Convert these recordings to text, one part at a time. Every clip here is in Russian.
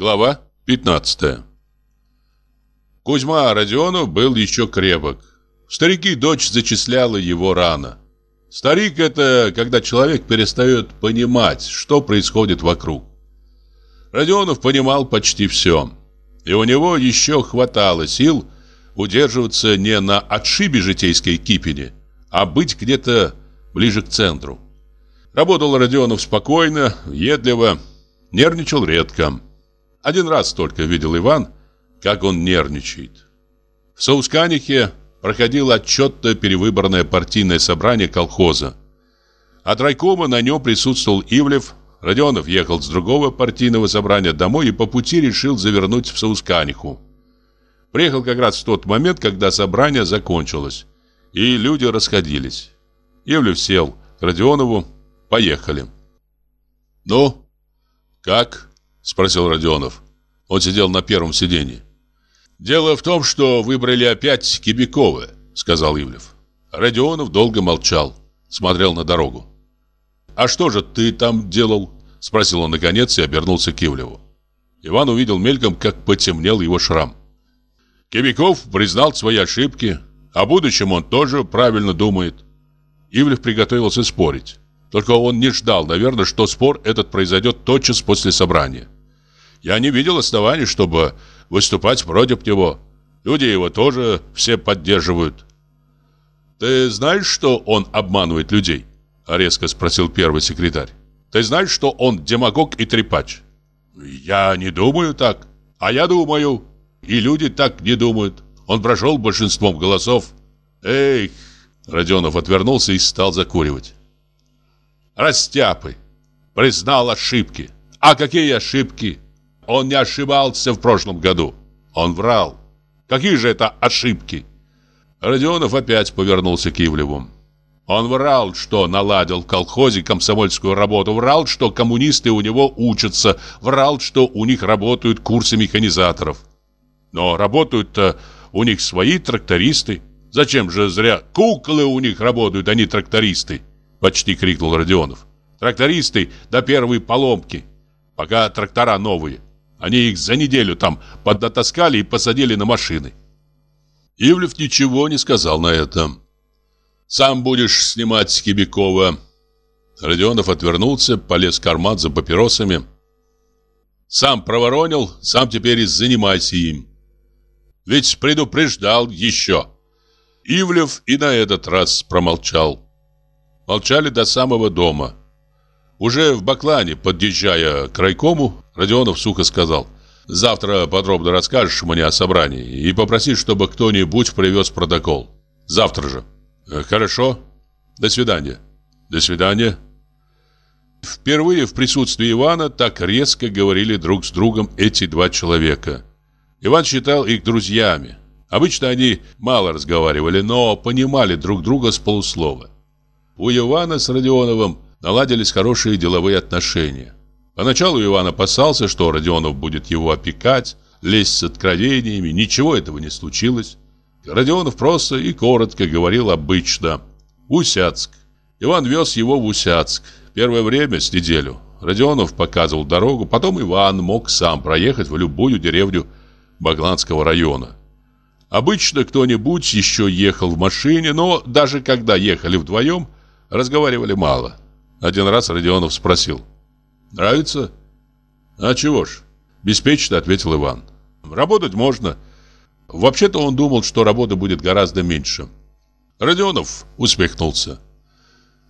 Глава 15 Кузьма Родионов был еще крепок. Старики дочь зачисляла его рано. Старик – это когда человек перестает понимать, что происходит вокруг. Родионов понимал почти все. И у него еще хватало сил удерживаться не на отшибе житейской кипени, а быть где-то ближе к центру. Работал Родионов спокойно, едливо, нервничал редко. Один раз только видел Иван, как он нервничает. В Саусканихе проходило отчетное перевыборное партийное собрание колхоза. От райкома на нем присутствовал Ивлев, Родионов ехал с другого партийного собрания домой и по пути решил завернуть в Саусканиху. Приехал как раз в тот момент, когда собрание закончилось, и люди расходились. Ивлев сел к Родионову, поехали. «Ну, как?» Спросил Родионов. Он сидел на первом сидении. «Дело в том, что выбрали опять Кибякова», — сказал Ивлев. Родионов долго молчал, смотрел на дорогу. «А что же ты там делал?» — спросил он наконец и обернулся к Ивлеву. Иван увидел мельком, как потемнел его шрам. Кибяков признал свои ошибки. О будущем он тоже правильно думает. Ивлев приготовился спорить. Только он не ждал, наверное, что спор этот произойдет тотчас после собрания. Я не видел оснований, чтобы выступать против него. Люди его тоже все поддерживают. Ты знаешь, что он обманывает людей? резко спросил первый секретарь. Ты знаешь, что он демагог и трепач? Я не думаю так. А я думаю. И люди так не думают. Он прошел большинством голосов. Эх, Родионов отвернулся и стал закуривать. Растяпы. Признал ошибки. А какие ошибки? Он не ошибался в прошлом году. Он врал. Какие же это ошибки? Родионов опять повернулся к Ивлеву. Он врал, что наладил в колхозе комсомольскую работу, врал, что коммунисты у него учатся, врал, что у них работают курсы механизаторов. Но работают-то у них свои трактористы. Зачем же зря куклы у них работают, а не трактористы? Почти крикнул Родионов. Трактористы до первой поломки, пока трактора новые. Они их за неделю там поднатаскали и посадили на машины. Ивлев ничего не сказал на это. «Сам будешь снимать с Кибякова». Родионов отвернулся, полез в карман за папиросами. «Сам проворонил, сам теперь и занимайся им. Ведь предупреждал еще». Ивлев и на этот раз промолчал. Молчали до самого дома. Уже в Баклане, подъезжая к райкому, Родионов сухо сказал, «Завтра подробно расскажешь мне о собрании и попроси, чтобы кто-нибудь привез протокол. Завтра же». «Э, «Хорошо. До свидания». «До свидания». Впервые в присутствии Ивана так резко говорили друг с другом эти два человека. Иван считал их друзьями. Обычно они мало разговаривали, но понимали друг друга с полуслова. У Ивана с Родионовым наладились хорошие деловые отношения. Поначалу Иван опасался, что Родионов будет его опекать, лезть с откровениями, ничего этого не случилось. Родионов просто и коротко говорил обычно «Усяцк». Иван вез его в Усяцк, первое время с неделю. Родионов показывал дорогу, потом Иван мог сам проехать в любую деревню Багланского района. Обычно кто-нибудь еще ехал в машине, но даже когда ехали вдвоем, разговаривали мало. Один раз Родионов спросил – Нравится? А чего ж? Беспечно ответил Иван. Работать можно. Вообще-то он думал, что работы будет гораздо меньше. Родионов усмехнулся.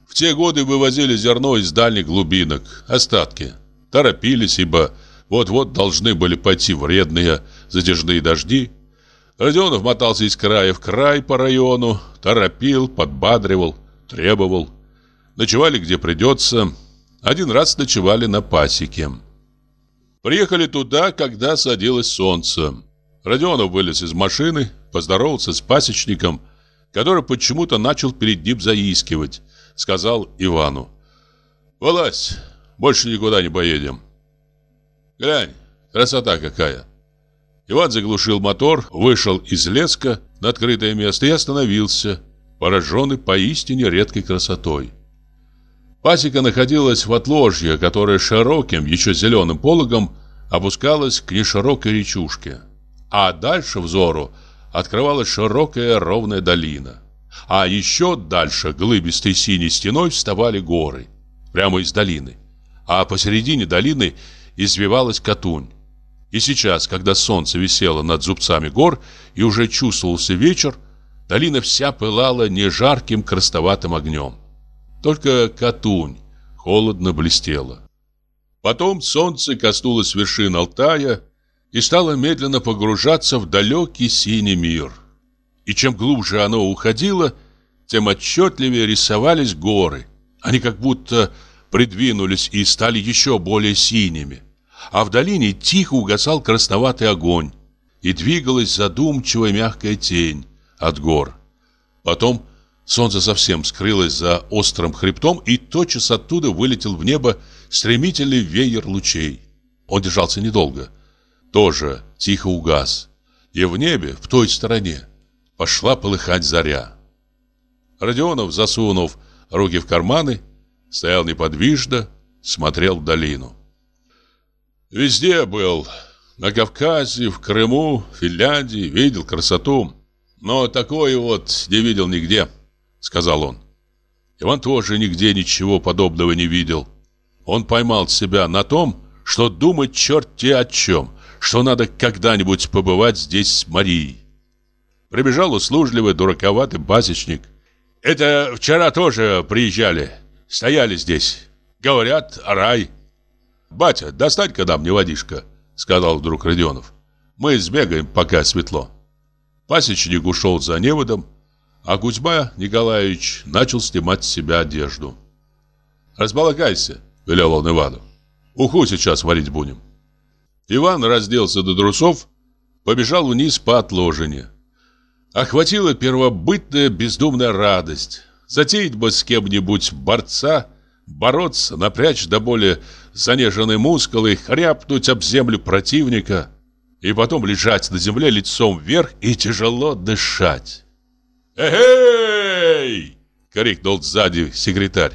В те годы вывозили зерно из дальних глубинок, остатки. Торопились, ибо вот-вот должны были пойти вредные затяжные дожди. Родионов мотался из края в край по району, торопил, подбадривал, требовал. Ночевали где придется, один раз ночевали на пасеке. Приехали туда, когда садилось солнце. Родионов вылез из машины, поздоровался с пасечником, который почему-то начал перед ним заискивать. Сказал Ивану. «Вылазь, больше никуда не поедем». «Глянь, красота какая!» Иван заглушил мотор, вышел из леска на открытое место и остановился, пораженный поистине редкой красотой. Пасека находилась в отложье, которое широким, еще зеленым пологом опускалось к неширокой речушке. А дальше взору открывалась широкая ровная долина. А еще дальше глыбистой синей стеной вставали горы, прямо из долины. А посередине долины извивалась Катунь. И сейчас, когда солнце висело над зубцами гор и уже чувствовался вечер, долина вся пылала нежарким красноватым огнем. Только Катунь холодно блестела. Потом солнце коснулось вершин Алтая и стало медленно погружаться в далекий синий мир. И чем глубже оно уходило, тем отчетливее рисовались горы. Они как будто придвинулись и стали еще более синими. А в долине тихо угасал красноватый огонь, и двигалась задумчивая мягкая тень от гор. Потом Солнце совсем скрылось за острым хребтом, и тотчас оттуда вылетел в небо стремительный веер лучей. Он держался недолго. Тоже тихо угас. И в небе, в той стороне, пошла полыхать заря. Родионов, засунув руки в карманы, стоял неподвижно, смотрел в долину. Везде был. На Кавказе, в Крыму, в Финляндии видел красоту. Но такое вот не видел нигде. —— сказал он. Иван тоже нигде ничего подобного не видел. Он поймал себя на том, что думать черти о чем, что надо когда-нибудь побывать здесь с Марией. Прибежал услужливый, дураковатый басечник. «Это вчера тоже приезжали, стояли здесь. Говорят, рай». «Батя, достань-ка нам водишка? сказал вдруг Родионов. «Мы сбегаем, пока светло». Пасечник ушел за неводом, а Кузьма Николаевич начал снимать с себя одежду. «Располагайся», — велел он Ивану. «Уху сейчас варить будем». Иван разделся до трусов, побежал вниз по отложине. Охватила первобытная бездумная радость. Затеять бы с кем-нибудь борца, бороться, напрячь до боли занеженные мускулы, хряпнуть об землю противника — и потом лежать на земле лицом вверх и тяжело дышать. «Эй!» — крикнул сзади секретарь.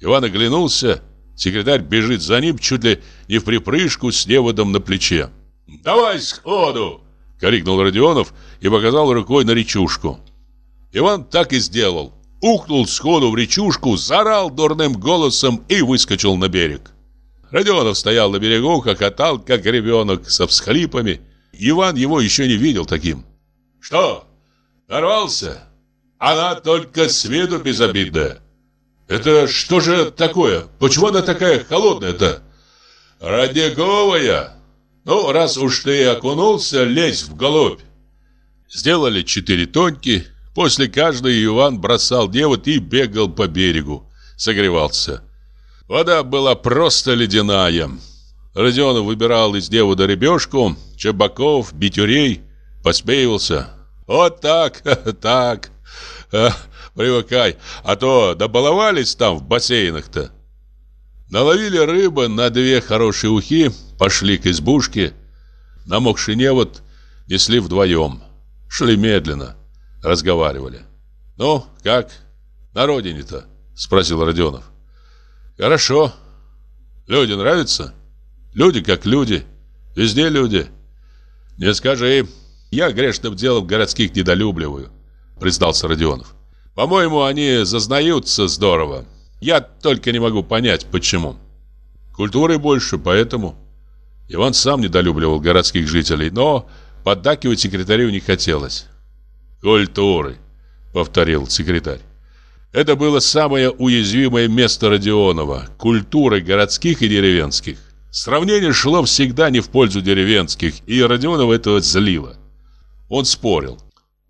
Иван оглянулся. Секретарь бежит за ним чуть ли не в припрыжку с неводом на плече. «Давай сходу!» — крикнул Родионов и показал рукой на речушку. Иван так и сделал. Ухнул сходу в речушку, заорал дурным голосом и выскочил на берег. Родионов стоял на берегу, хохотал, как ребенок, со всхлипами. Иван его еще не видел таким. «Что, Нарвался? Она только с виду безобидная. Это что же такое? Почему она такая холодная-то? Радиговая. Ну, раз уж ты окунулся, лезь в голубь. Сделали четыре тонкие. После каждой Иван бросал девот и бегал по берегу. Согревался. Вода была просто ледяная. Родион выбирал из девода ребёшку. чебаков, битюрей. Посмеивался. Вот так, так. Привыкай, а то добаловались там в бассейнах-то. Наловили рыбы на две хорошие ухи, пошли к избушке. Намокший невод несли вдвоем. Шли медленно, разговаривали. «Ну, как? На родине-то?» — спросил Родионов. «Хорошо. Люди нравятся? Люди как люди. Везде люди. Не скажи им». «Я грешным делом городских недолюбливаю», — признался Родионов. «По-моему, они зазнаются здорово. Я только не могу понять, почему». «Культуры больше, поэтому». Иван сам недолюбливал городских жителей, но поддакивать секретарю не хотелось. «Культуры», — повторил секретарь. Это было самое уязвимое место Родионова – культуры городских и деревенских. Сравнение шло всегда не в пользу деревенских, и Родионова этого злило. Он спорил.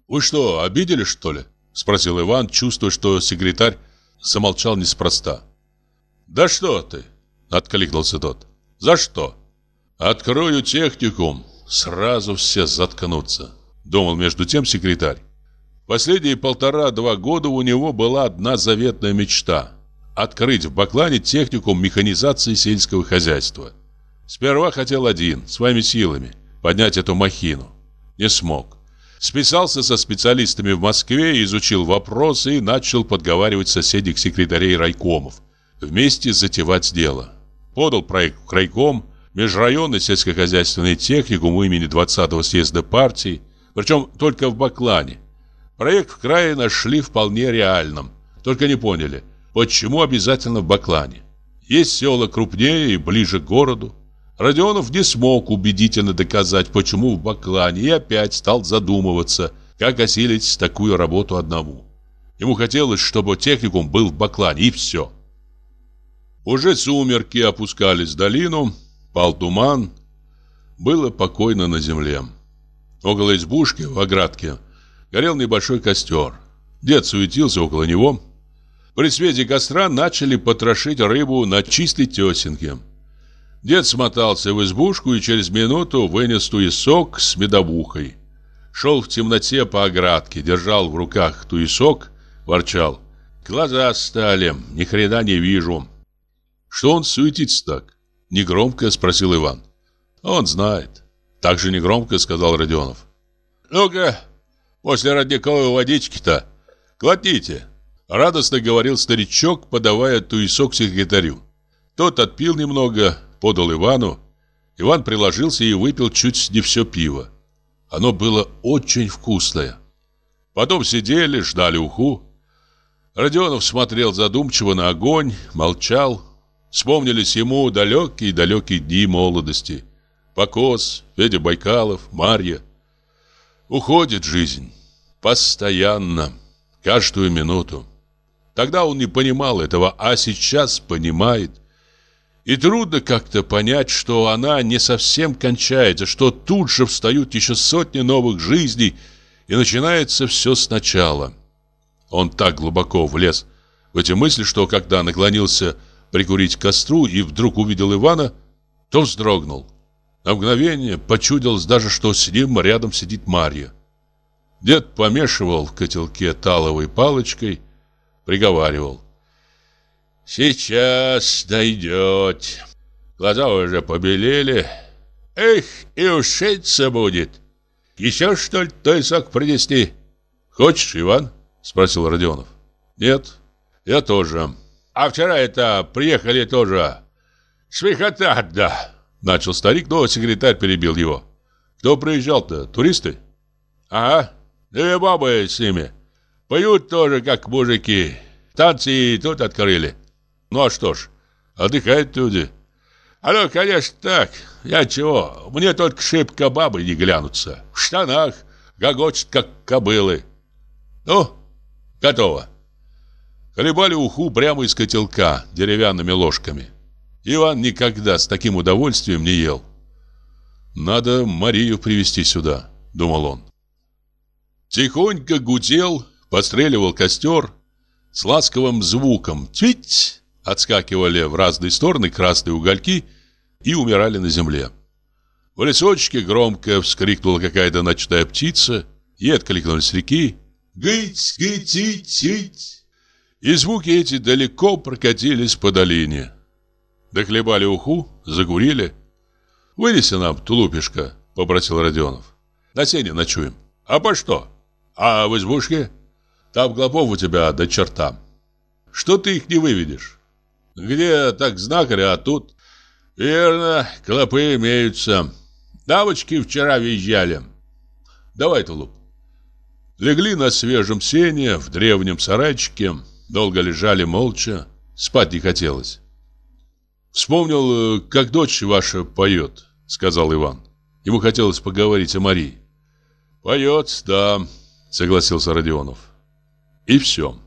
«Вы что, обидели, что ли?» Спросил Иван, чувствуя, что секретарь замолчал неспроста. «Да что ты?» Откликнулся тот. «За что?» «Открою техникум, сразу все заткнутся», Думал между тем секретарь. Последние полтора-два года у него была одна заветная мечта – открыть в Баклане техникум механизации сельского хозяйства. Сперва хотел один, своими силами, поднять эту махину не смог. Списался со специалистами в Москве, изучил вопросы и начал подговаривать соседей к секретарей райкомов. Вместе затевать дело. Подал проект в райком, межрайонный сельскохозяйственный техникум имени 20-го съезда партии, причем только в Баклане. Проект в крае нашли вполне реальным, только не поняли, почему обязательно в Баклане. Есть села крупнее и ближе к городу. Родионов не смог убедительно доказать, почему в Баклане, и опять стал задумываться, как осилить такую работу одному. Ему хотелось, чтобы техникум был в Баклане, и все. Уже сумерки опускались в долину, пал туман, было покойно на земле. Около избушки, в оградке, горел небольшой костер. Дед суетился около него. При свете костра начали потрошить рыбу на чистой тесенке. Дед смотался в избушку и через минуту вынес туесок с медовухой. Шел в темноте по оградке, держал в руках туесок, ворчал. «Глаза стали, ни хрена не вижу». «Что он суетится так?» — негромко спросил Иван. «Он знает», — так же негромко сказал Родионов. «Ну-ка, после родниковой водички-то глотните», — радостно говорил старичок, подавая туесок секретарю. Тот отпил немного, подал Ивану. Иван приложился и выпил чуть не все пиво. Оно было очень вкусное. Потом сидели, ждали уху. Родионов смотрел задумчиво на огонь, молчал. Вспомнились ему далекие-далекие дни молодости. Покос, Федя Байкалов, Марья. Уходит жизнь. Постоянно. Каждую минуту. Тогда он не понимал этого, а сейчас понимает. И трудно как-то понять, что она не совсем кончается, что тут же встают еще сотни новых жизней, и начинается все сначала. Он так глубоко влез в эти мысли, что когда наклонился прикурить к костру и вдруг увидел Ивана, то вздрогнул. На мгновение почудилось даже, что с ним рядом сидит Марья. Дед помешивал в котелке таловой палочкой, приговаривал – Сейчас дойдет. Глаза уже побелели. Эх, и ушиться будет. Еще что ли той сок принести? Хочешь, Иван? Спросил Родионов. Нет, я тоже. А вчера это приехали тоже. Швихота, да. Начал старик, но секретарь перебил его. Кто приезжал-то? Туристы? Ага. Да бабы с ними. Поют тоже, как мужики. Танцы и тут открыли. Ну а что ж, отдыхают люди. Алло, конечно, так. Я чего? Мне только шибко бабы не глянутся. В штанах гогочат, как кобылы. Ну, готово. Колебали уху прямо из котелка деревянными ложками. Иван никогда с таким удовольствием не ел. «Надо Марию привести сюда», — думал он. Тихонько гудел, постреливал костер с ласковым звуком «Тить!» Отскакивали в разные стороны красные угольки и умирали на земле. В лесочке громко вскрикнула какая-то ночная птица, и откликнулись реки «Гыть, гыть, ить, ить!» И звуки эти далеко прокатились по долине. Дохлебали уху, загурили. «Вынеси нам тулупишка, попросил Родионов. «На сене ночуем». «А по что?» «А в избушке?» «Там глобов у тебя до черта». «Что ты их не выведешь?» Где так знакарь, а тут... Верно, клопы имеются. Дамочки вчера въезжали. Давай тулуп. Легли на свежем сене в древнем сарайчике, долго лежали молча, спать не хотелось. «Вспомнил, как дочь ваша поет», — сказал Иван. Ему хотелось поговорить о Марии. «Поет, да», — согласился Родионов. «И все.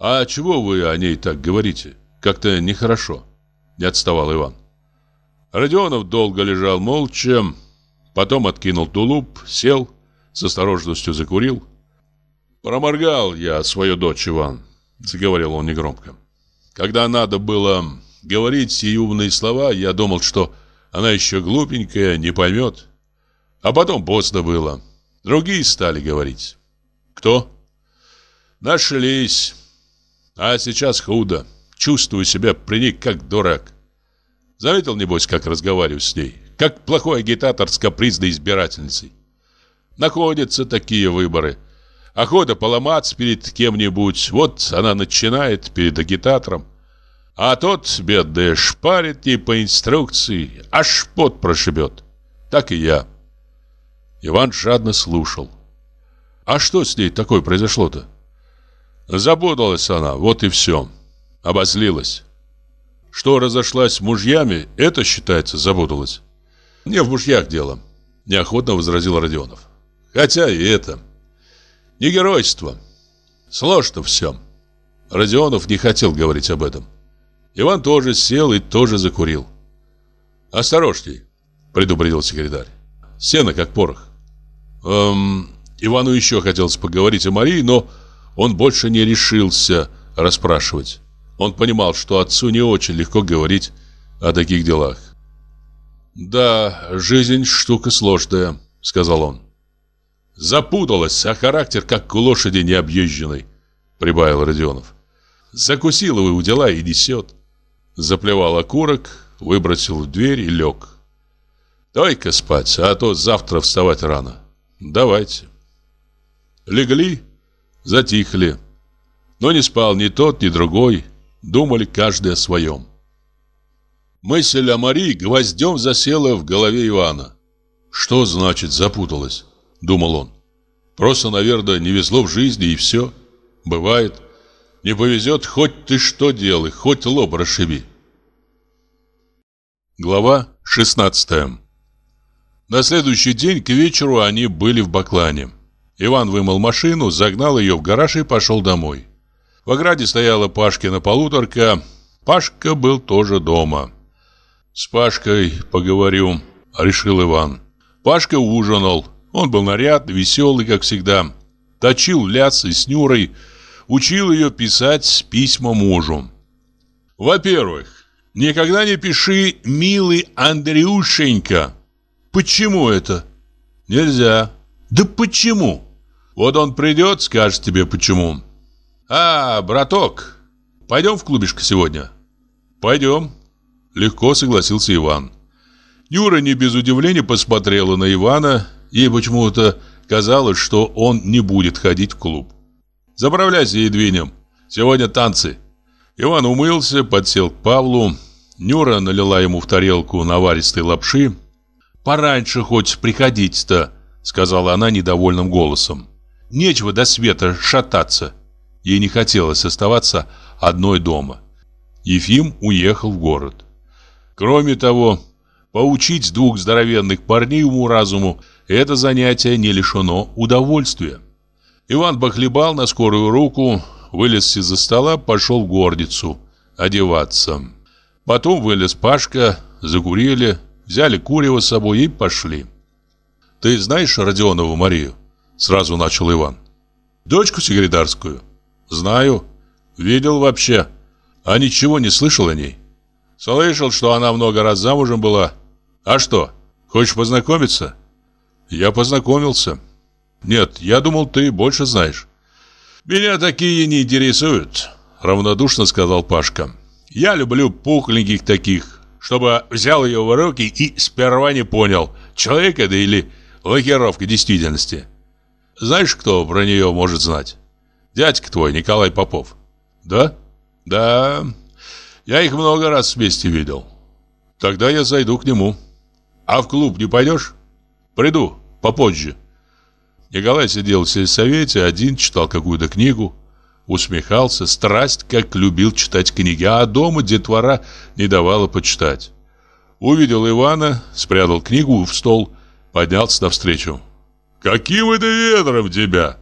А чего вы о ней так говорите?» Как-то нехорошо. Не отставал Иван. Родионов долго лежал молча, потом откинул тулуп, сел, с осторожностью закурил. «Проморгал я свою дочь, Иван», — заговорил он негромко. «Когда надо было говорить все умные слова, я думал, что она еще глупенькая, не поймет. А потом поздно было. Другие стали говорить. Кто? Нашлись. А сейчас худо чувствую себя при ней как дурак. Заметил, небось, как разговариваю с ней, как плохой агитатор с капризной избирательницей. Находятся такие выборы. Охота поломаться перед кем-нибудь, вот она начинает перед агитатором. А тот, бедный, шпарит ей по инструкции, аж пот прошибет. Так и я. Иван жадно слушал. А что с ней такое произошло-то? Запуталась она, вот и все обозлилась. Что разошлась с мужьями, это, считается, запуталась. Не в мужьях дело, неохотно возразил Родионов. Хотя и это. Не геройство. Сложно все. Родионов не хотел говорить об этом. Иван тоже сел и тоже закурил. «Осторожней», — предупредил секретарь. «Сено как порох». Эм, Ивану еще хотелось поговорить о Марии, но он больше не решился расспрашивать. Он понимал, что отцу не очень легко говорить о таких делах. «Да, жизнь штука сложная», — сказал он. «Запуталась, а характер как у лошади необъезженной», — прибавил Родионов. «Закусил его у дела и несет». Заплевал окурок, выбросил в дверь и лег. Давай-ка спать, а то завтра вставать рано. Давайте». Легли, затихли. Но не спал ни тот, ни другой, думали каждый о своем. Мысль о Марии гвоздем засела в голове Ивана. «Что значит запуталась?» – думал он. «Просто, наверное, не везло в жизни и все. Бывает. Не повезет, хоть ты что делай, хоть лоб расшиби». Глава 16 На следующий день к вечеру они были в Баклане. Иван вымыл машину, загнал ее в гараж и пошел домой. В ограде стояла Пашкина полуторка. Пашка был тоже дома. «С Пашкой поговорю», — решил Иван. Пашка ужинал. Он был наряд, веселый, как всегда. Точил ляцы с Нюрой, учил ее писать письма мужу. «Во-первых, никогда не пиши «милый Андрюшенька». «Почему это?» «Нельзя». «Да почему?» «Вот он придет, скажет тебе почему». «А, браток, пойдем в клубишко сегодня?» «Пойдем», — легко согласился Иван. Юра не без удивления посмотрела на Ивана, ей почему-то казалось, что он не будет ходить в клуб. «Заправляйся и двинем. Сегодня танцы». Иван умылся, подсел к Павлу. Нюра налила ему в тарелку наваристой лапши. «Пораньше хоть приходить-то», — сказала она недовольным голосом. «Нечего до света шататься». Ей не хотелось оставаться одной дома. Ефим уехал в город. Кроме того, поучить двух здоровенных парней уму-разуму – это занятие не лишено удовольствия. Иван похлебал на скорую руку, вылез из-за стола, пошел в горницу одеваться. Потом вылез Пашка, закурили, взяли курево с собой и пошли. «Ты знаешь Родионову Марию?» – сразу начал Иван. «Дочку секретарскую?» Знаю. Видел вообще. А ничего не слышал о ней? Слышал, что она много раз замужем была. А что, хочешь познакомиться? Я познакомился. Нет, я думал, ты больше знаешь. Меня такие не интересуют, равнодушно сказал Пашка. Я люблю пухленьких таких, чтобы взял ее в руки и сперва не понял, человек это или лакировка действительности. Знаешь, кто про нее может знать? Дядька твой, Николай Попов. Да? Да. Я их много раз вместе видел. Тогда я зайду к нему. А в клуб не пойдешь? Приду, попозже. Николай сидел в сельсовете, один читал какую-то книгу. Усмехался, страсть, как любил читать книги, а дома детвора не давала почитать. Увидел Ивана, спрятал книгу в стол, поднялся навстречу. «Каким это ветром тебя!»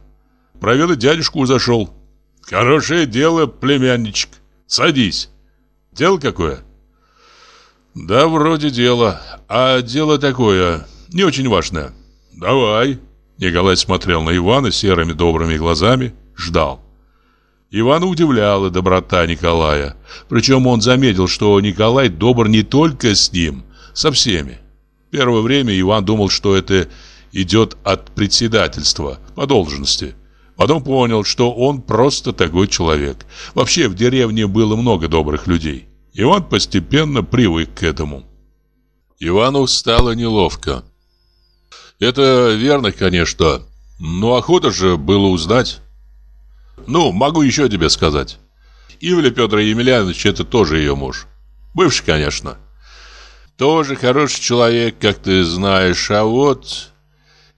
Проведать дядюшку зашел. Хорошее дело, племянничек. Садись. Дело какое? Да, вроде дело. А дело такое, не очень важное. Давай. Николай смотрел на Ивана серыми добрыми глазами, ждал. Ивана удивляла доброта Николая. Причем он заметил, что Николай добр не только с ним, со всеми. Первое время Иван думал, что это идет от председательства по должности – Потом понял, что он просто такой человек. Вообще в деревне было много добрых людей. И он постепенно привык к этому. Ивану стало неловко. Это верно, конечно. Но охота же было узнать. Ну, могу еще тебе сказать. Ивля Петр Емельянович, это тоже ее муж. Бывший, конечно. Тоже хороший человек, как ты знаешь. А вот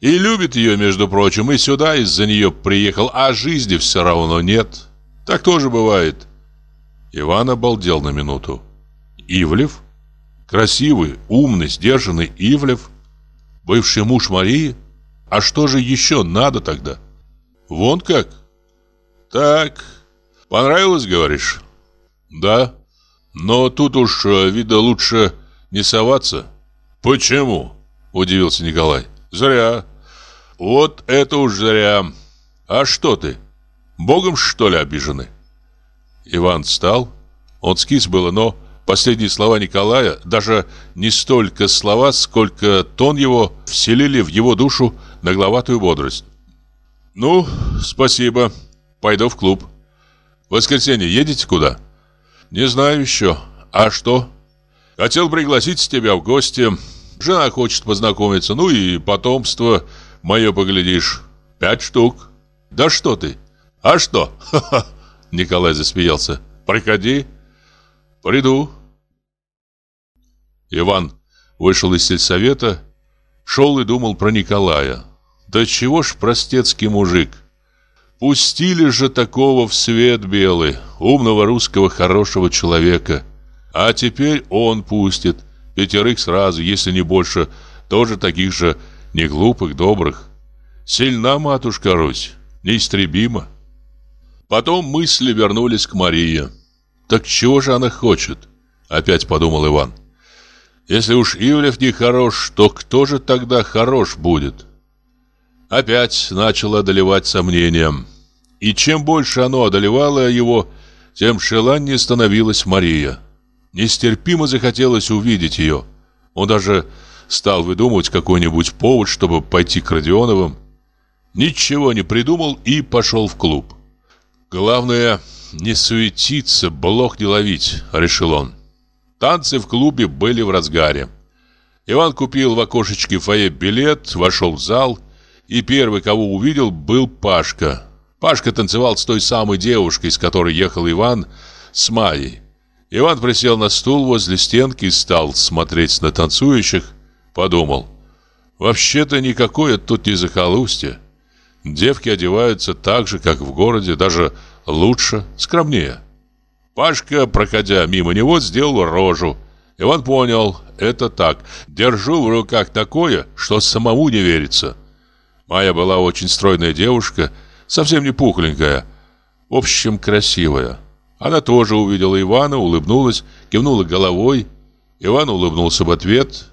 и любит ее, между прочим, и сюда из-за нее приехал, а жизни все равно нет. Так тоже бывает. Иван обалдел на минуту. Ивлев? Красивый, умный, сдержанный Ивлев? Бывший муж Марии? А что же еще надо тогда? Вон как? Так, понравилось, говоришь? Да, но тут уж, э, видно, лучше не соваться. Почему? Удивился Николай. Зря. Вот это уж зря. А что ты? Богом, что ли, обижены? Иван встал. Он скис было, но последние слова Николая, даже не столько слова, сколько тон его, вселили в его душу нагловатую бодрость. «Ну, спасибо. Пойду в клуб. В воскресенье едете куда?» «Не знаю еще. А что?» «Хотел пригласить тебя в гости. Жена хочет познакомиться. Ну и потомство...» Мое поглядишь, пять штук. Да что ты? А что? Ха-ха. Николай засмеялся. Приходи. Приду. Иван вышел из сельсовета, шел и думал про Николая. Да чего ж простецкий мужик? Пустили же такого в свет белый, умного русского хорошего человека. А теперь он пустит пятерых сразу, если не больше, тоже таких же не глупых, добрых. Сильна матушка Русь, неистребима. Потом мысли вернулись к Марии. Так чего же она хочет? Опять подумал Иван. Если уж Ивлев не хорош, то кто же тогда хорош будет? Опять начало одолевать сомнением. И чем больше оно одолевало его, тем шеланнее становилась Мария. Нестерпимо захотелось увидеть ее. Он даже стал выдумывать какой-нибудь повод, чтобы пойти к Родионовым. Ничего не придумал и пошел в клуб. Главное, не суетиться, блох не ловить, решил он. Танцы в клубе были в разгаре. Иван купил в окошечке фойе билет, вошел в зал, и первый, кого увидел, был Пашка. Пашка танцевал с той самой девушкой, с которой ехал Иван, с Майей. Иван присел на стул возле стенки и стал смотреть на танцующих. Подумал. Вообще-то никакое тут не захолустье. Девки одеваются так же, как в городе, даже лучше, скромнее. Пашка, проходя мимо него, сделал рожу. И он понял, это так. Держу в руках такое, что самому не верится. Майя была очень стройная девушка, совсем не пухленькая. В общем, красивая. Она тоже увидела Ивана, улыбнулась, кивнула головой. Иван улыбнулся в ответ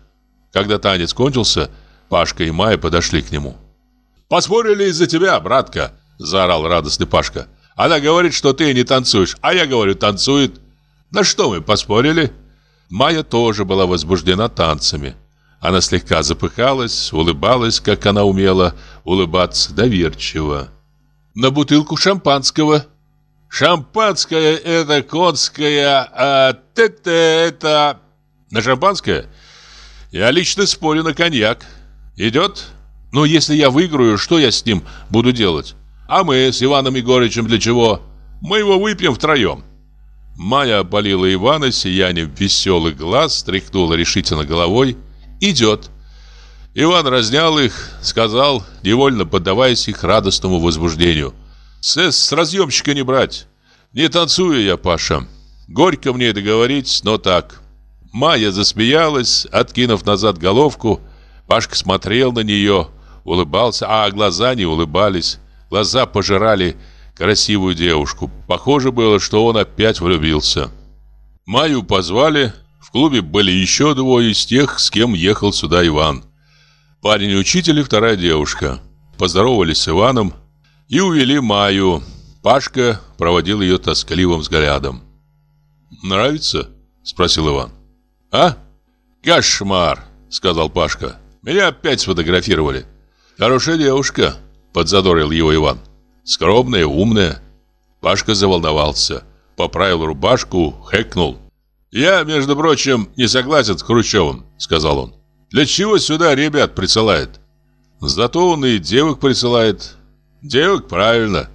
когда танец кончился, Пашка и Майя подошли к нему. «Поспорили из-за тебя, братка!» – заорал радостный Пашка. «Она говорит, что ты не танцуешь, а я говорю, танцует!» «На что мы поспорили?» Майя тоже была возбуждена танцами. Она слегка запыхалась, улыбалась, как она умела, улыбаться доверчиво. «На бутылку шампанского!» «Шампанское — это конское, а т тете — это...» «На шампанское я лично спорю на коньяк. Идет? Но ну, если я выиграю, что я с ним буду делать? А мы с Иваном Егорычем для чего? Мы его выпьем втроем. Майя опалила Ивана сиянием веселых глаз, стряхнула решительно головой. Идет. Иван разнял их, сказал, невольно поддаваясь их радостному возбуждению. С, с разъемщика не брать. Не танцую я, Паша. Горько мне это говорить, но так. Майя засмеялась, откинув назад головку. Пашка смотрел на нее, улыбался, а глаза не улыбались. Глаза пожирали красивую девушку. Похоже было, что он опять влюбился. Маю позвали. В клубе были еще двое из тех, с кем ехал сюда Иван. Парень учитель и вторая девушка. Поздоровались с Иваном и увели Маю. Пашка проводил ее тоскливым взглядом. «Нравится?» – спросил Иван. «А? Кошмар!» — сказал Пашка. «Меня опять сфотографировали». «Хорошая девушка», — подзадорил его Иван. «Скромная, умная». Пашка заволновался, поправил рубашку, хэкнул. «Я, между прочим, не согласен с Хрущевым», — сказал он. «Для чего сюда ребят присылает?» «Зато он и девок присылает». «Девок, правильно.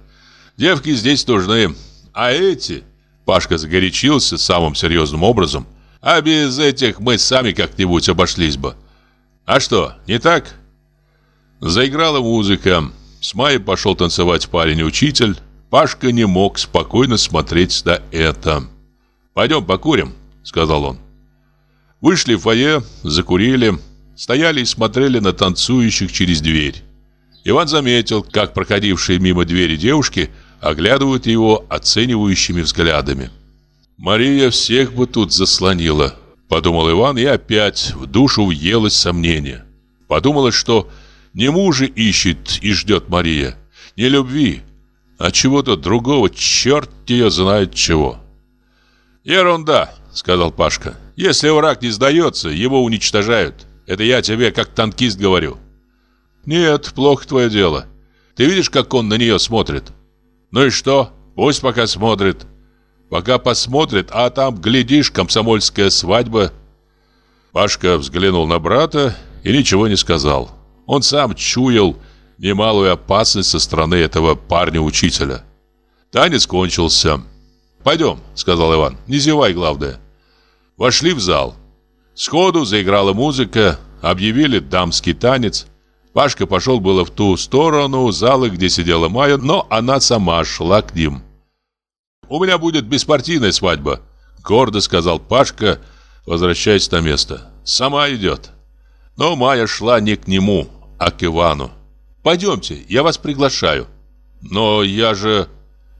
Девки здесь нужны. А эти...» Пашка загорячился самым серьезным образом — а без этих мы сами как-нибудь обошлись бы. А что, не так? Заиграла музыка. С Майей пошел танцевать парень-учитель. Пашка не мог спокойно смотреть на это. «Пойдем покурим», — сказал он. Вышли в фойе, закурили, стояли и смотрели на танцующих через дверь. Иван заметил, как проходившие мимо двери девушки оглядывают его оценивающими взглядами. «Мария всех бы тут заслонила», — подумал Иван, и опять в душу въелось сомнение. Подумала, что не мужа ищет и ждет Мария, не любви, а чего-то другого, черт ее знает чего. «Ерунда», — сказал Пашка. «Если враг не сдается, его уничтожают. Это я тебе как танкист говорю». «Нет, плохо твое дело. Ты видишь, как он на нее смотрит?» «Ну и что? Пусть пока смотрит». Пока посмотрит, а там, глядишь, комсомольская свадьба. Пашка взглянул на брата и ничего не сказал. Он сам чуял немалую опасность со стороны этого парня-учителя. Танец кончился. «Пойдем», — сказал Иван, — «не зевай, главное». Вошли в зал. Сходу заиграла музыка, объявили дамский танец. Пашка пошел было в ту сторону зала, где сидела Майя, но она сама шла к ним. У меня будет беспартийная свадьба, гордо сказал Пашка, возвращаясь на место. Сама идет. Но Майя шла не к нему, а к Ивану. Пойдемте, я вас приглашаю. Но я же...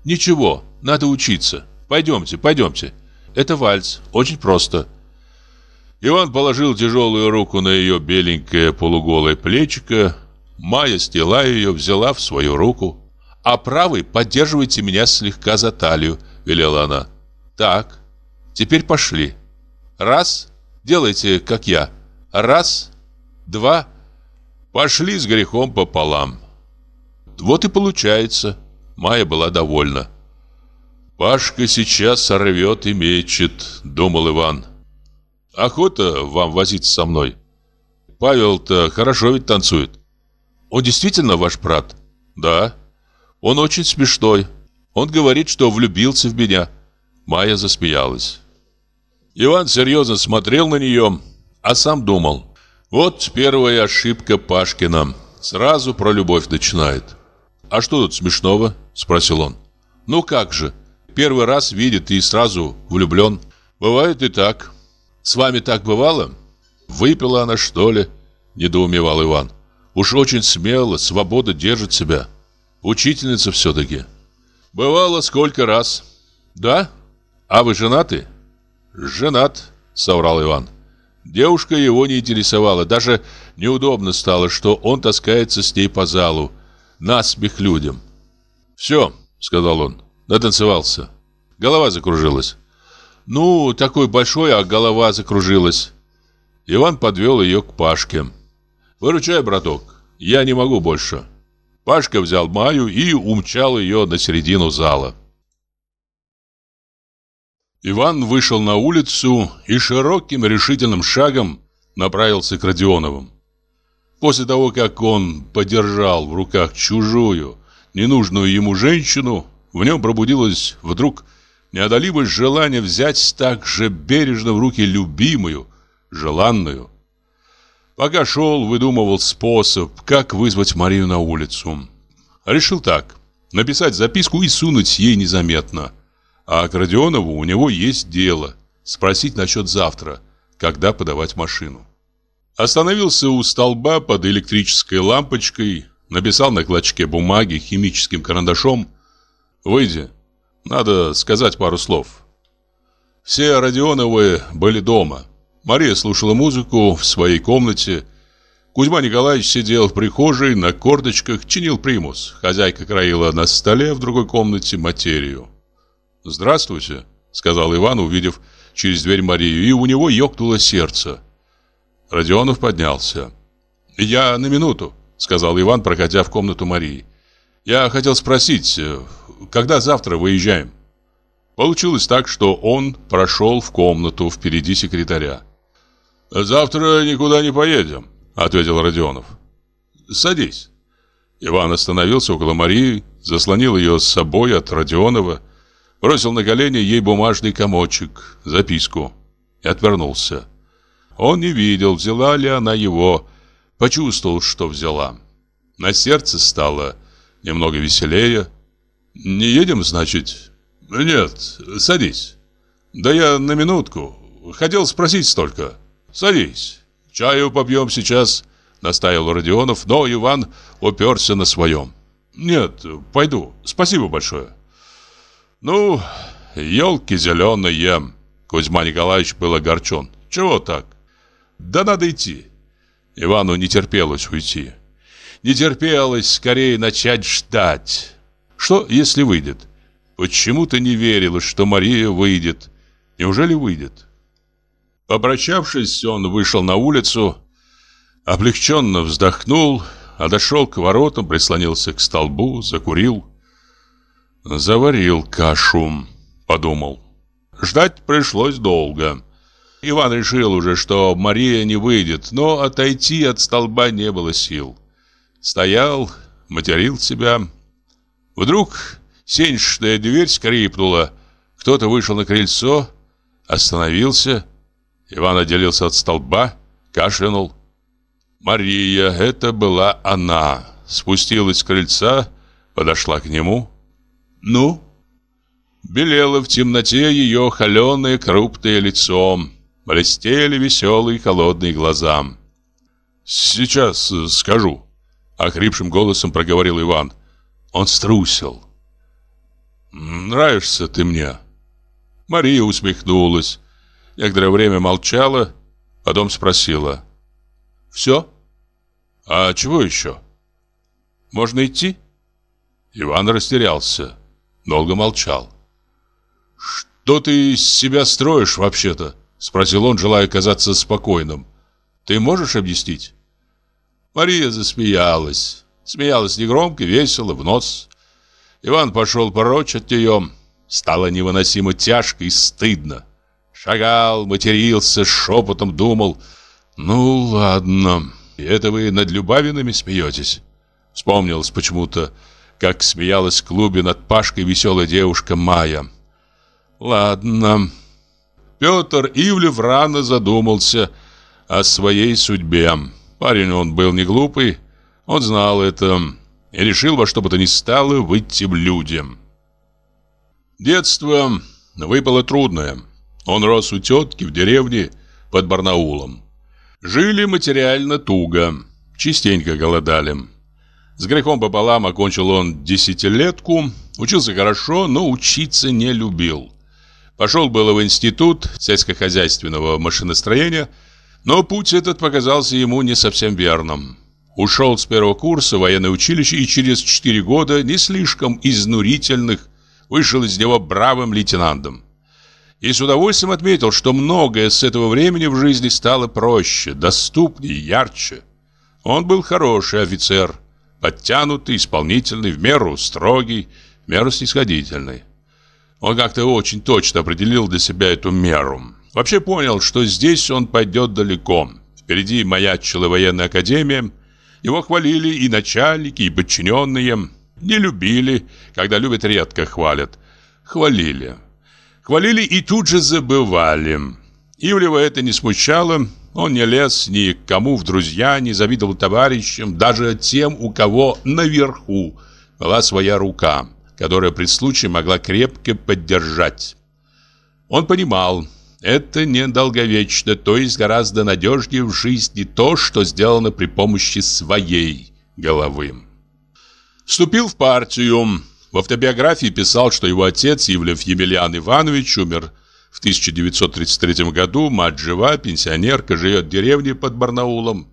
Ничего, надо учиться. Пойдемте, пойдемте. Это вальс, очень просто. Иван положил тяжелую руку на ее беленькое полуголое плечико. Майя сняла ее, взяла в свою руку а правой поддерживайте меня слегка за талию», — велела она. «Так, теперь пошли. Раз, делайте, как я. Раз, два, пошли с грехом пополам». Вот и получается. Майя была довольна. «Пашка сейчас сорвет и мечет», — думал Иван. «Охота вам возиться со мной. Павел-то хорошо ведь танцует». «Он действительно ваш брат?» «Да». Он очень смешной. Он говорит, что влюбился в меня. Майя засмеялась. Иван серьезно смотрел на нее, а сам думал. Вот первая ошибка Пашкина. Сразу про любовь начинает. «А что тут смешного?» – спросил он. «Ну как же. Первый раз видит и сразу влюблен. Бывает и так. С вами так бывало?» «Выпила она, что ли?» – недоумевал Иван. «Уж очень смело, свободно держит себя». Учительница все-таки. Бывало сколько раз. Да? А вы женаты? Женат, соврал Иван. Девушка его не интересовала. Даже неудобно стало, что он таскается с ней по залу. Насмех людям. «Все», — сказал он, — натанцевался. Голова закружилась. «Ну, такой большой, а голова закружилась». Иван подвел ее к Пашке. «Выручай, браток, я не могу больше». Пашка взял Маю и умчал ее на середину зала. Иван вышел на улицу и широким решительным шагом направился к Родионовым. После того, как он подержал в руках чужую, ненужную ему женщину, в нем пробудилось вдруг неодолимое желание взять так же бережно в руки любимую, желанную, Пока шел, выдумывал способ, как вызвать Марию на улицу. Решил так. Написать записку и сунуть ей незаметно. А к Родионову у него есть дело. Спросить насчет завтра, когда подавать машину. Остановился у столба под электрической лампочкой, написал на клочке бумаги химическим карандашом «Выйди, надо сказать пару слов». Все Родионовы были дома. Мария слушала музыку в своей комнате. Кузьма Николаевич сидел в прихожей на корточках, чинил примус. Хозяйка краила на столе в другой комнате материю. «Здравствуйте», — сказал Иван, увидев через дверь Марию, и у него ёкнуло сердце. Родионов поднялся. «Я на минуту», — сказал Иван, проходя в комнату Марии. «Я хотел спросить, когда завтра выезжаем?» Получилось так, что он прошел в комнату впереди секретаря. «Завтра никуда не поедем», — ответил Родионов. «Садись». Иван остановился около Марии, заслонил ее с собой от Родионова, бросил на колени ей бумажный комочек, записку и отвернулся. Он не видел, взяла ли она его, почувствовал, что взяла. На сердце стало немного веселее. «Не едем, значит?» «Нет, садись». «Да я на минутку. Хотел спросить столько». Садись, чаю попьем сейчас», — настаивал Родионов, но Иван уперся на своем. «Нет, пойду. Спасибо большое». «Ну, елки зеленые», — Кузьма Николаевич был огорчен. «Чего так?» «Да надо идти». Ивану не терпелось уйти. Не терпелось скорее начать ждать. Что, если выйдет? почему ты не верилось, что Мария выйдет. Неужели выйдет? Попрощавшись, он вышел на улицу, облегченно вздохнул, отошел к воротам, прислонился к столбу, закурил. «Заварил кашу», — подумал. Ждать пришлось долго. Иван решил уже, что Мария не выйдет, но отойти от столба не было сил. Стоял, материл себя. Вдруг сенчатая дверь скрипнула. Кто-то вышел на крыльцо, остановился — Иван отделился от столба, кашлянул. Мария, это была она, спустилась с крыльца, подошла к нему. «Ну?» Белело в темноте ее холеное крупное лицо, блестели веселые холодные глаза. «Сейчас скажу», — охрипшим голосом проговорил Иван. Он струсил. «Нравишься ты мне». Мария усмехнулась. Некоторое время молчала, потом спросила. «Все? А чего еще? Можно идти?» Иван растерялся, долго молчал. «Что ты из себя строишь вообще-то?» Спросил он, желая казаться спокойным. «Ты можешь объяснить?» Мария засмеялась. Смеялась негромко, весело, в нос. Иван пошел прочь от нее. Стало невыносимо тяжко и стыдно. Шагал, матерился, шепотом думал. «Ну ладно, это вы над Любавинами смеетесь?» Вспомнилось почему-то, как смеялась в клубе над Пашкой веселая девушка Майя. «Ладно». Петр Ивлев рано задумался о своей судьбе. Парень он был не глупый, он знал это и решил во что бы то ни стало выйти в людям. Детство выпало трудное. Он рос у тетки в деревне под Барнаулом. Жили материально туго, частенько голодали. С грехом пополам окончил он десятилетку, учился хорошо, но учиться не любил. Пошел было в институт сельскохозяйственного машиностроения, но путь этот показался ему не совсем верным. Ушел с первого курса военное училище и через 4 года не слишком изнурительных вышел из него бравым лейтенантом и с удовольствием отметил, что многое с этого времени в жизни стало проще, доступнее, ярче. Он был хороший офицер, подтянутый, исполнительный, в меру строгий, в меру снисходительный. Он как-то очень точно определил для себя эту меру. Вообще понял, что здесь он пойдет далеко. Впереди маячила военная академия. Его хвалили и начальники, и подчиненные. Не любили, когда любят редко хвалят. Хвалили. Хвалили и тут же забывали. Ивлева это не смущало. Он не лез ни к кому в друзья, не завидовал товарищам, даже тем, у кого наверху была своя рука, которая при случае могла крепко поддержать. Он понимал, это недолговечно. то есть гораздо надежнее в жизни то, что сделано при помощи своей головы. Вступил в партию. В автобиографии писал, что его отец, Ивлев Емельян Иванович, умер в 1933 году, мать жива, пенсионерка, живет в деревне под Барнаулом.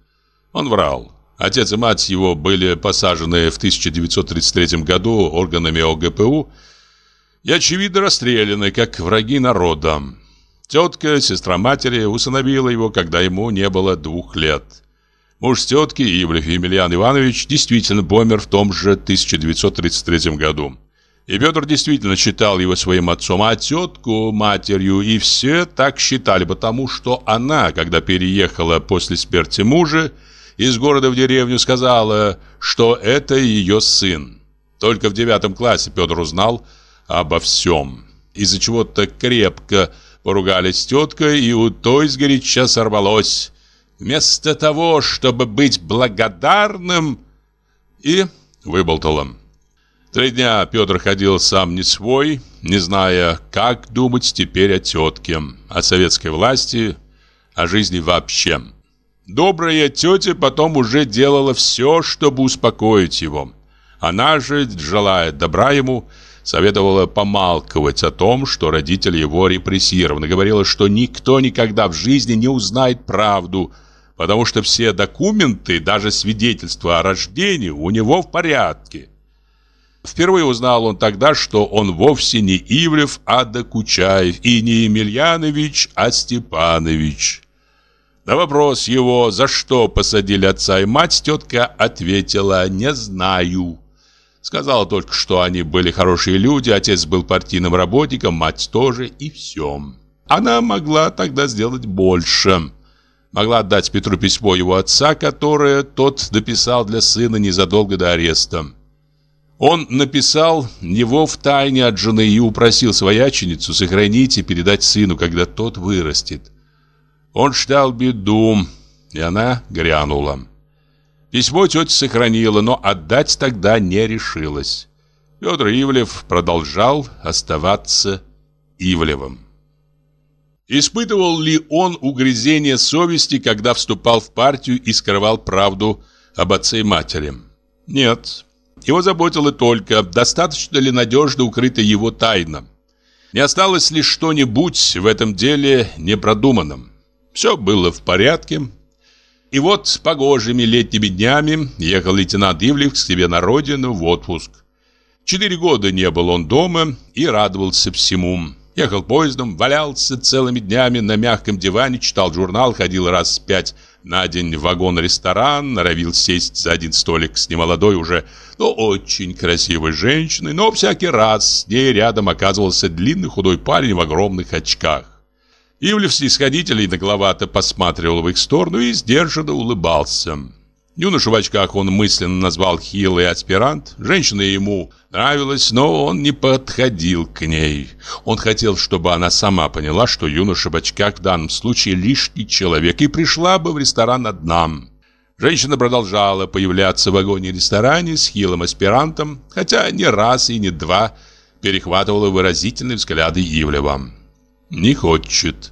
Он врал. Отец и мать его были посажены в 1933 году органами ОГПУ и, очевидно, расстреляны, как враги народа. Тетка, сестра матери, усыновила его, когда ему не было двух лет. Муж тетки Ивлев Емельян Иванович действительно помер в том же 1933 году. И Петр действительно считал его своим отцом, а тетку – матерью, и все так считали, потому что она, когда переехала после смерти мужа из города в деревню, сказала, что это ее сын. Только в девятом классе Петр узнал обо всем, из-за чего-то крепко поругались с и у той сгоряча сорвалось вместо того, чтобы быть благодарным, и выболтал Три дня Петр ходил сам не свой, не зная, как думать теперь о тетке, о советской власти, о жизни вообще. Добрая тетя потом уже делала все, чтобы успокоить его. Она же, желая добра ему, советовала помалковать о том, что родители его репрессированы. Говорила, что никто никогда в жизни не узнает правду – потому что все документы, даже свидетельство о рождении, у него в порядке. Впервые узнал он тогда, что он вовсе не Ивлев, а Докучаев, и не Емельянович, а Степанович. На вопрос его, за что посадили отца и мать, тетка ответила «не знаю». Сказала только, что они были хорошие люди, отец был партийным работником, мать тоже, и всем. Она могла тогда сделать больше могла отдать Петру письмо его отца, которое тот дописал для сына незадолго до ареста. Он написал его в тайне от жены и упросил свояченицу сохранить и передать сыну, когда тот вырастет. Он ждал беду, и она грянула. Письмо тетя сохранила, но отдать тогда не решилась. Петр Ивлев продолжал оставаться Ивлевым. Испытывал ли он угрызение совести, когда вступал в партию и скрывал правду об отце и матери? Нет. Его заботило только, достаточно ли надежно укрыта его тайна. Не осталось ли что-нибудь в этом деле непродуманном? Все было в порядке. И вот погожими летними днями ехал лейтенант Ивлев к себе на родину в отпуск. Четыре года не был он дома и радовался всему. Ехал поездом, валялся целыми днями на мягком диване, читал журнал, ходил раз пять на день в вагон-ресторан, норовил сесть за один столик с немолодой уже, но очень красивой женщиной, но всякий раз с ней рядом оказывался длинный худой парень в огромных очках. Ивлев снисходительно и нагловато посматривал в их сторону и сдержанно улыбался. Юношу в очках он мысленно назвал хилый аспирант. Женщина ему нравилась, но он не подходил к ней. Он хотел, чтобы она сама поняла, что юноша в очках в данном случае лишний человек, и пришла бы в ресторан одна. Женщина продолжала появляться в вагоне-ресторане с хилым аспирантом, хотя не раз и не два перехватывала выразительные взгляды Ивлева. «Не хочет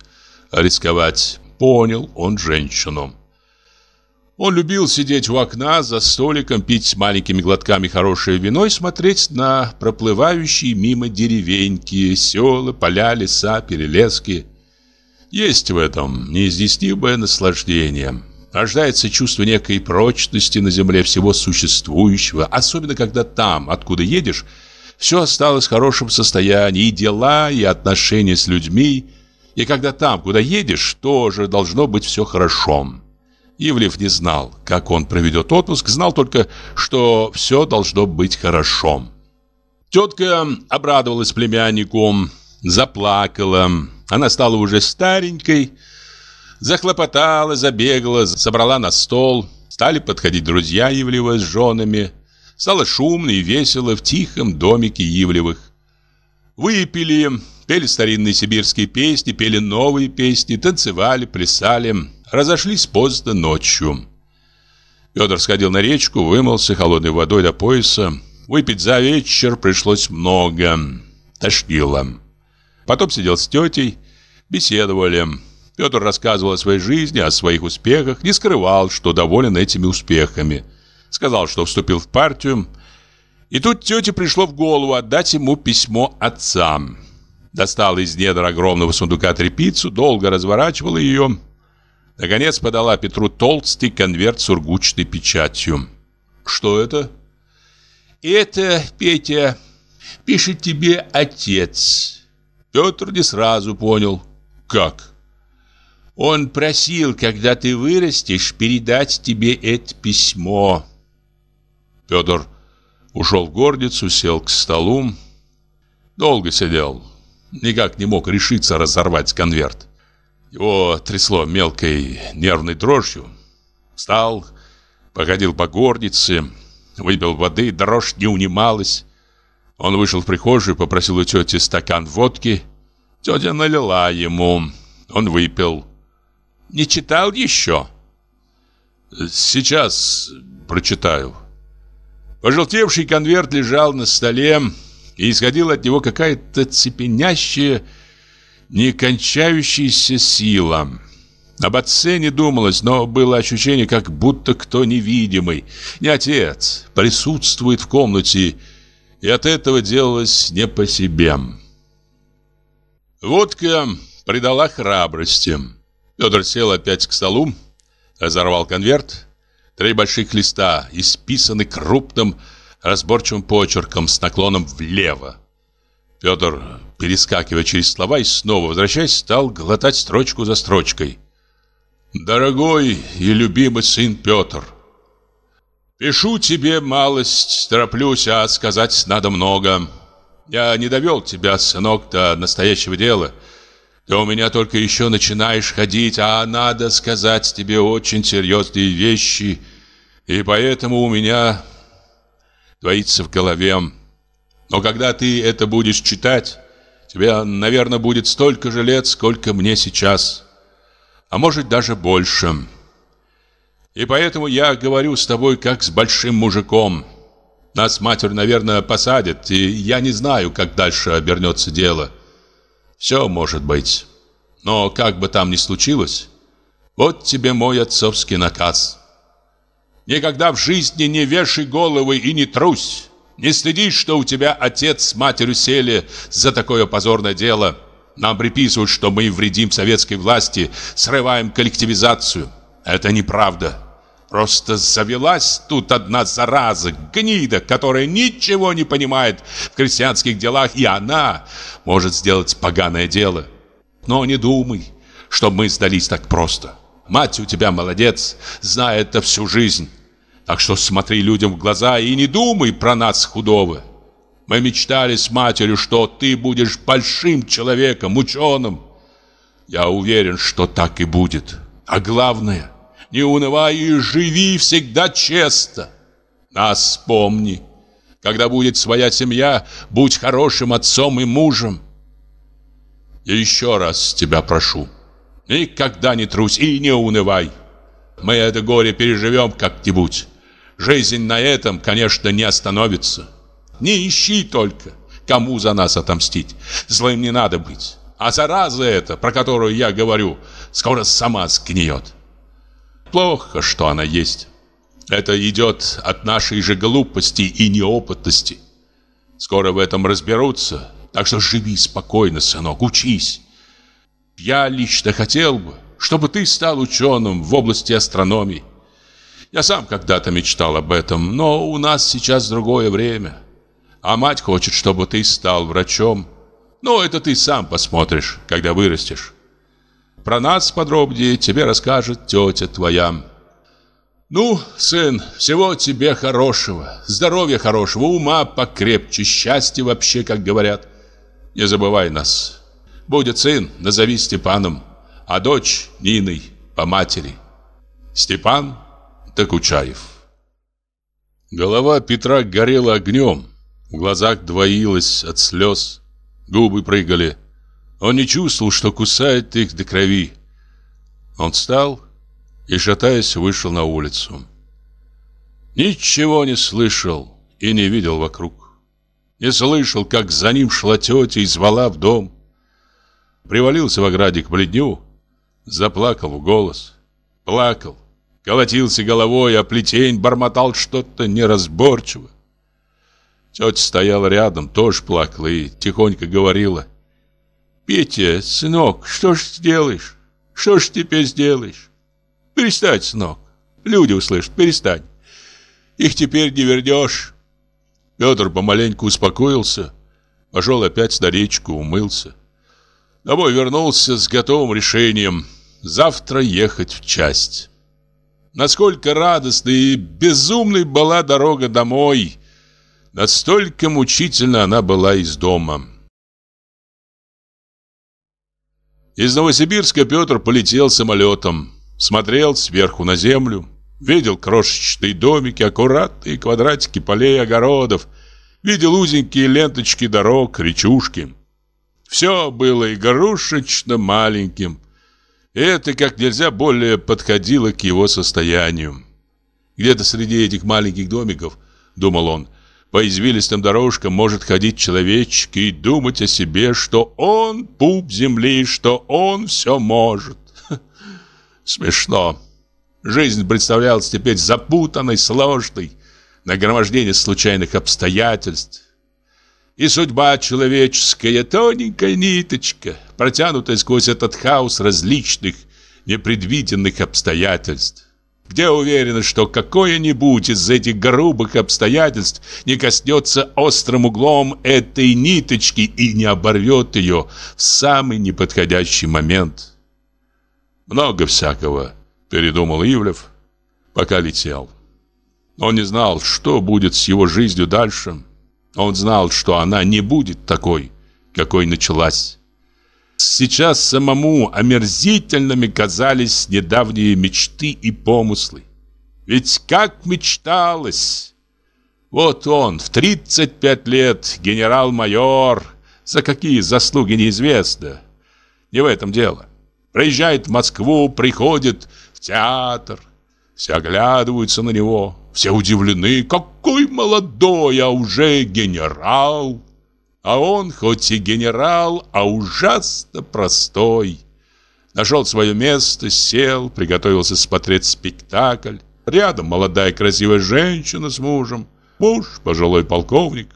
рисковать», — понял он женщину. Он любил сидеть у окна за столиком, пить маленькими глотками хорошее вино и смотреть на проплывающие мимо деревеньки, села, поля, леса, перелески. Есть в этом неизъяснимое наслаждение. Рождается чувство некой прочности на земле всего существующего, особенно когда там, откуда едешь, все осталось в хорошем состоянии, и дела, и отношения с людьми. И когда там, куда едешь, тоже должно быть все хорошо. Ивлев не знал, как он проведет отпуск, знал только, что все должно быть хорошо. Тетка обрадовалась племяннику, заплакала. Она стала уже старенькой, захлопотала, забегала, собрала на стол. Стали подходить друзья Ивлева с женами. Стало шумно и весело в тихом домике Ивлевых. Выпили, пели старинные сибирские песни, пели новые песни, танцевали, плясали. Разошлись поздно ночью. Петр сходил на речку, вымылся холодной водой до пояса. Выпить за вечер пришлось много. Тошнило. Потом сидел с тетей, беседовали. Петр рассказывал о своей жизни, о своих успехах, не скрывал, что доволен этими успехами. Сказал, что вступил в партию. И тут тете пришло в голову отдать ему письмо отцам. Достал из недр огромного сундука трепицу, долго разворачивал ее, Наконец подала Петру толстый конверт с ургучной печатью. «Что это?» «Это, Петя, пишет тебе отец». Петр не сразу понял. «Как?» «Он просил, когда ты вырастешь, передать тебе это письмо». Петр ушел в горницу, сел к столу. Долго сидел. Никак не мог решиться разорвать конверт. Его трясло мелкой нервной дрожью. Встал, походил по горнице, выпил воды, дрожь не унималась. Он вышел в прихожую, попросил у тети стакан водки. Тетя налила ему, он выпил. «Не читал еще?» «Сейчас прочитаю». Пожелтевший конверт лежал на столе, и исходила от него какая-то цепенящая некончающаяся сила. Об отце не думалось, но было ощущение, как будто кто невидимый, не отец, присутствует в комнате, и от этого делалось не по себе. Водка придала храбрости. Федор сел опять к столу, разорвал конверт. Три больших листа, исписаны крупным разборчивым почерком с наклоном влево. Федор перескакивая через слова и снова возвращаясь, стал глотать строчку за строчкой. «Дорогой и любимый сын Петр, пишу тебе малость, тороплюсь, а сказать надо много. Я не довел тебя, сынок, до настоящего дела». Ты у меня только еще начинаешь ходить, а надо сказать тебе очень серьезные вещи, и поэтому у меня творится в голове. Но когда ты это будешь читать, Тебе, наверное, будет столько же лет, сколько мне сейчас. А может, даже больше. И поэтому я говорю с тобой, как с большим мужиком. Нас матерь, наверное, посадит, и я не знаю, как дальше обернется дело. Все может быть. Но как бы там ни случилось, вот тебе мой отцовский наказ. Никогда в жизни не вешай головы и не трусь. Не следи, что у тебя отец с матерью сели за такое позорное дело. Нам приписывают, что мы вредим советской власти, срываем коллективизацию. Это неправда. Просто завелась тут одна зараза, гнида, которая ничего не понимает в крестьянских делах, и она может сделать поганое дело. Но не думай, что мы сдались так просто. Мать у тебя молодец, знает это всю жизнь. Так что смотри людям в глаза и не думай про нас худого. Мы мечтали с матерью, что ты будешь большим человеком, ученым. Я уверен, что так и будет. А главное, не унывай и живи всегда честно. Нас помни. Когда будет своя семья, будь хорошим отцом и мужем. Я еще раз тебя прошу, никогда не трусь и не унывай. Мы это горе переживем как-нибудь. Жизнь на этом, конечно, не остановится. Не ищи только, кому за нас отомстить. Злым не надо быть. А зараза эта, про которую я говорю, скоро сама сгниет. Плохо, что она есть. Это идет от нашей же глупости и неопытности. Скоро в этом разберутся. Так что живи спокойно, сынок, учись. Я лично хотел бы, чтобы ты стал ученым в области астрономии. Я сам когда-то мечтал об этом, но у нас сейчас другое время. А мать хочет, чтобы ты стал врачом. Но ну, это ты сам посмотришь, когда вырастешь. Про нас подробнее тебе расскажет тетя твоя. Ну, сын, всего тебе хорошего, здоровья хорошего, ума покрепче, счастья вообще, как говорят. Не забывай нас. Будет сын, назови Степаном, а дочь Ниной по матери. Степан Докучаев. Голова Петра горела огнем, в глазах двоилась от слез, губы прыгали. Он не чувствовал, что кусает их до крови. Он встал и, шатаясь, вышел на улицу. Ничего не слышал и не видел вокруг. Не слышал, как за ним шла тетя и звала в дом. Привалился в ограде к бледню, заплакал в голос. Плакал, Колотился головой, о а плетень бормотал что-то неразборчиво. Тетя стояла рядом, тоже плакала и тихонько говорила. «Петя, сынок, что ж сделаешь? Что ж теперь сделаешь? Перестань, сынок. Люди услышат, перестань. Их теперь не вернешь». Петр помаленьку успокоился, пошел опять на речку, умылся. Домой вернулся с готовым решением завтра ехать в часть. Насколько радостной и безумной была дорога домой, настолько мучительно она была из дома. Из Новосибирска Петр полетел самолетом, смотрел сверху на землю, видел крошечные домики, аккуратные квадратики полей и огородов, видел узенькие ленточки дорог, речушки. Все было игрушечно маленьким – это как нельзя более подходило к его состоянию. Где-то среди этих маленьких домиков, думал он, по извилистым дорожкам может ходить человечек и думать о себе, что он пуп земли, что он все может. Смешно. Жизнь представлялась теперь запутанной, сложной, нагромождение случайных обстоятельств, и судьба человеческая, тоненькая ниточка, протянутая сквозь этот хаос различных непредвиденных обстоятельств. Где уверена, что какое-нибудь из этих грубых обстоятельств не коснется острым углом этой ниточки и не оборвет ее в самый неподходящий момент. Много всякого, передумал Ивлев, пока летел. Он не знал, что будет с его жизнью дальше. Он знал, что она не будет такой, какой началась. Сейчас самому омерзительными казались недавние мечты и помыслы. Ведь как мечталось! Вот он, в 35 лет, генерал-майор, за какие заслуги неизвестно. Не в этом дело. Приезжает в Москву, приходит в театр, все оглядываются на него, все удивлены. Какой молодой, а уже генерал! А он хоть и генерал, а ужасно простой. Нашел свое место, сел, приготовился смотреть спектакль. Рядом молодая красивая женщина с мужем. Муж – пожилой полковник.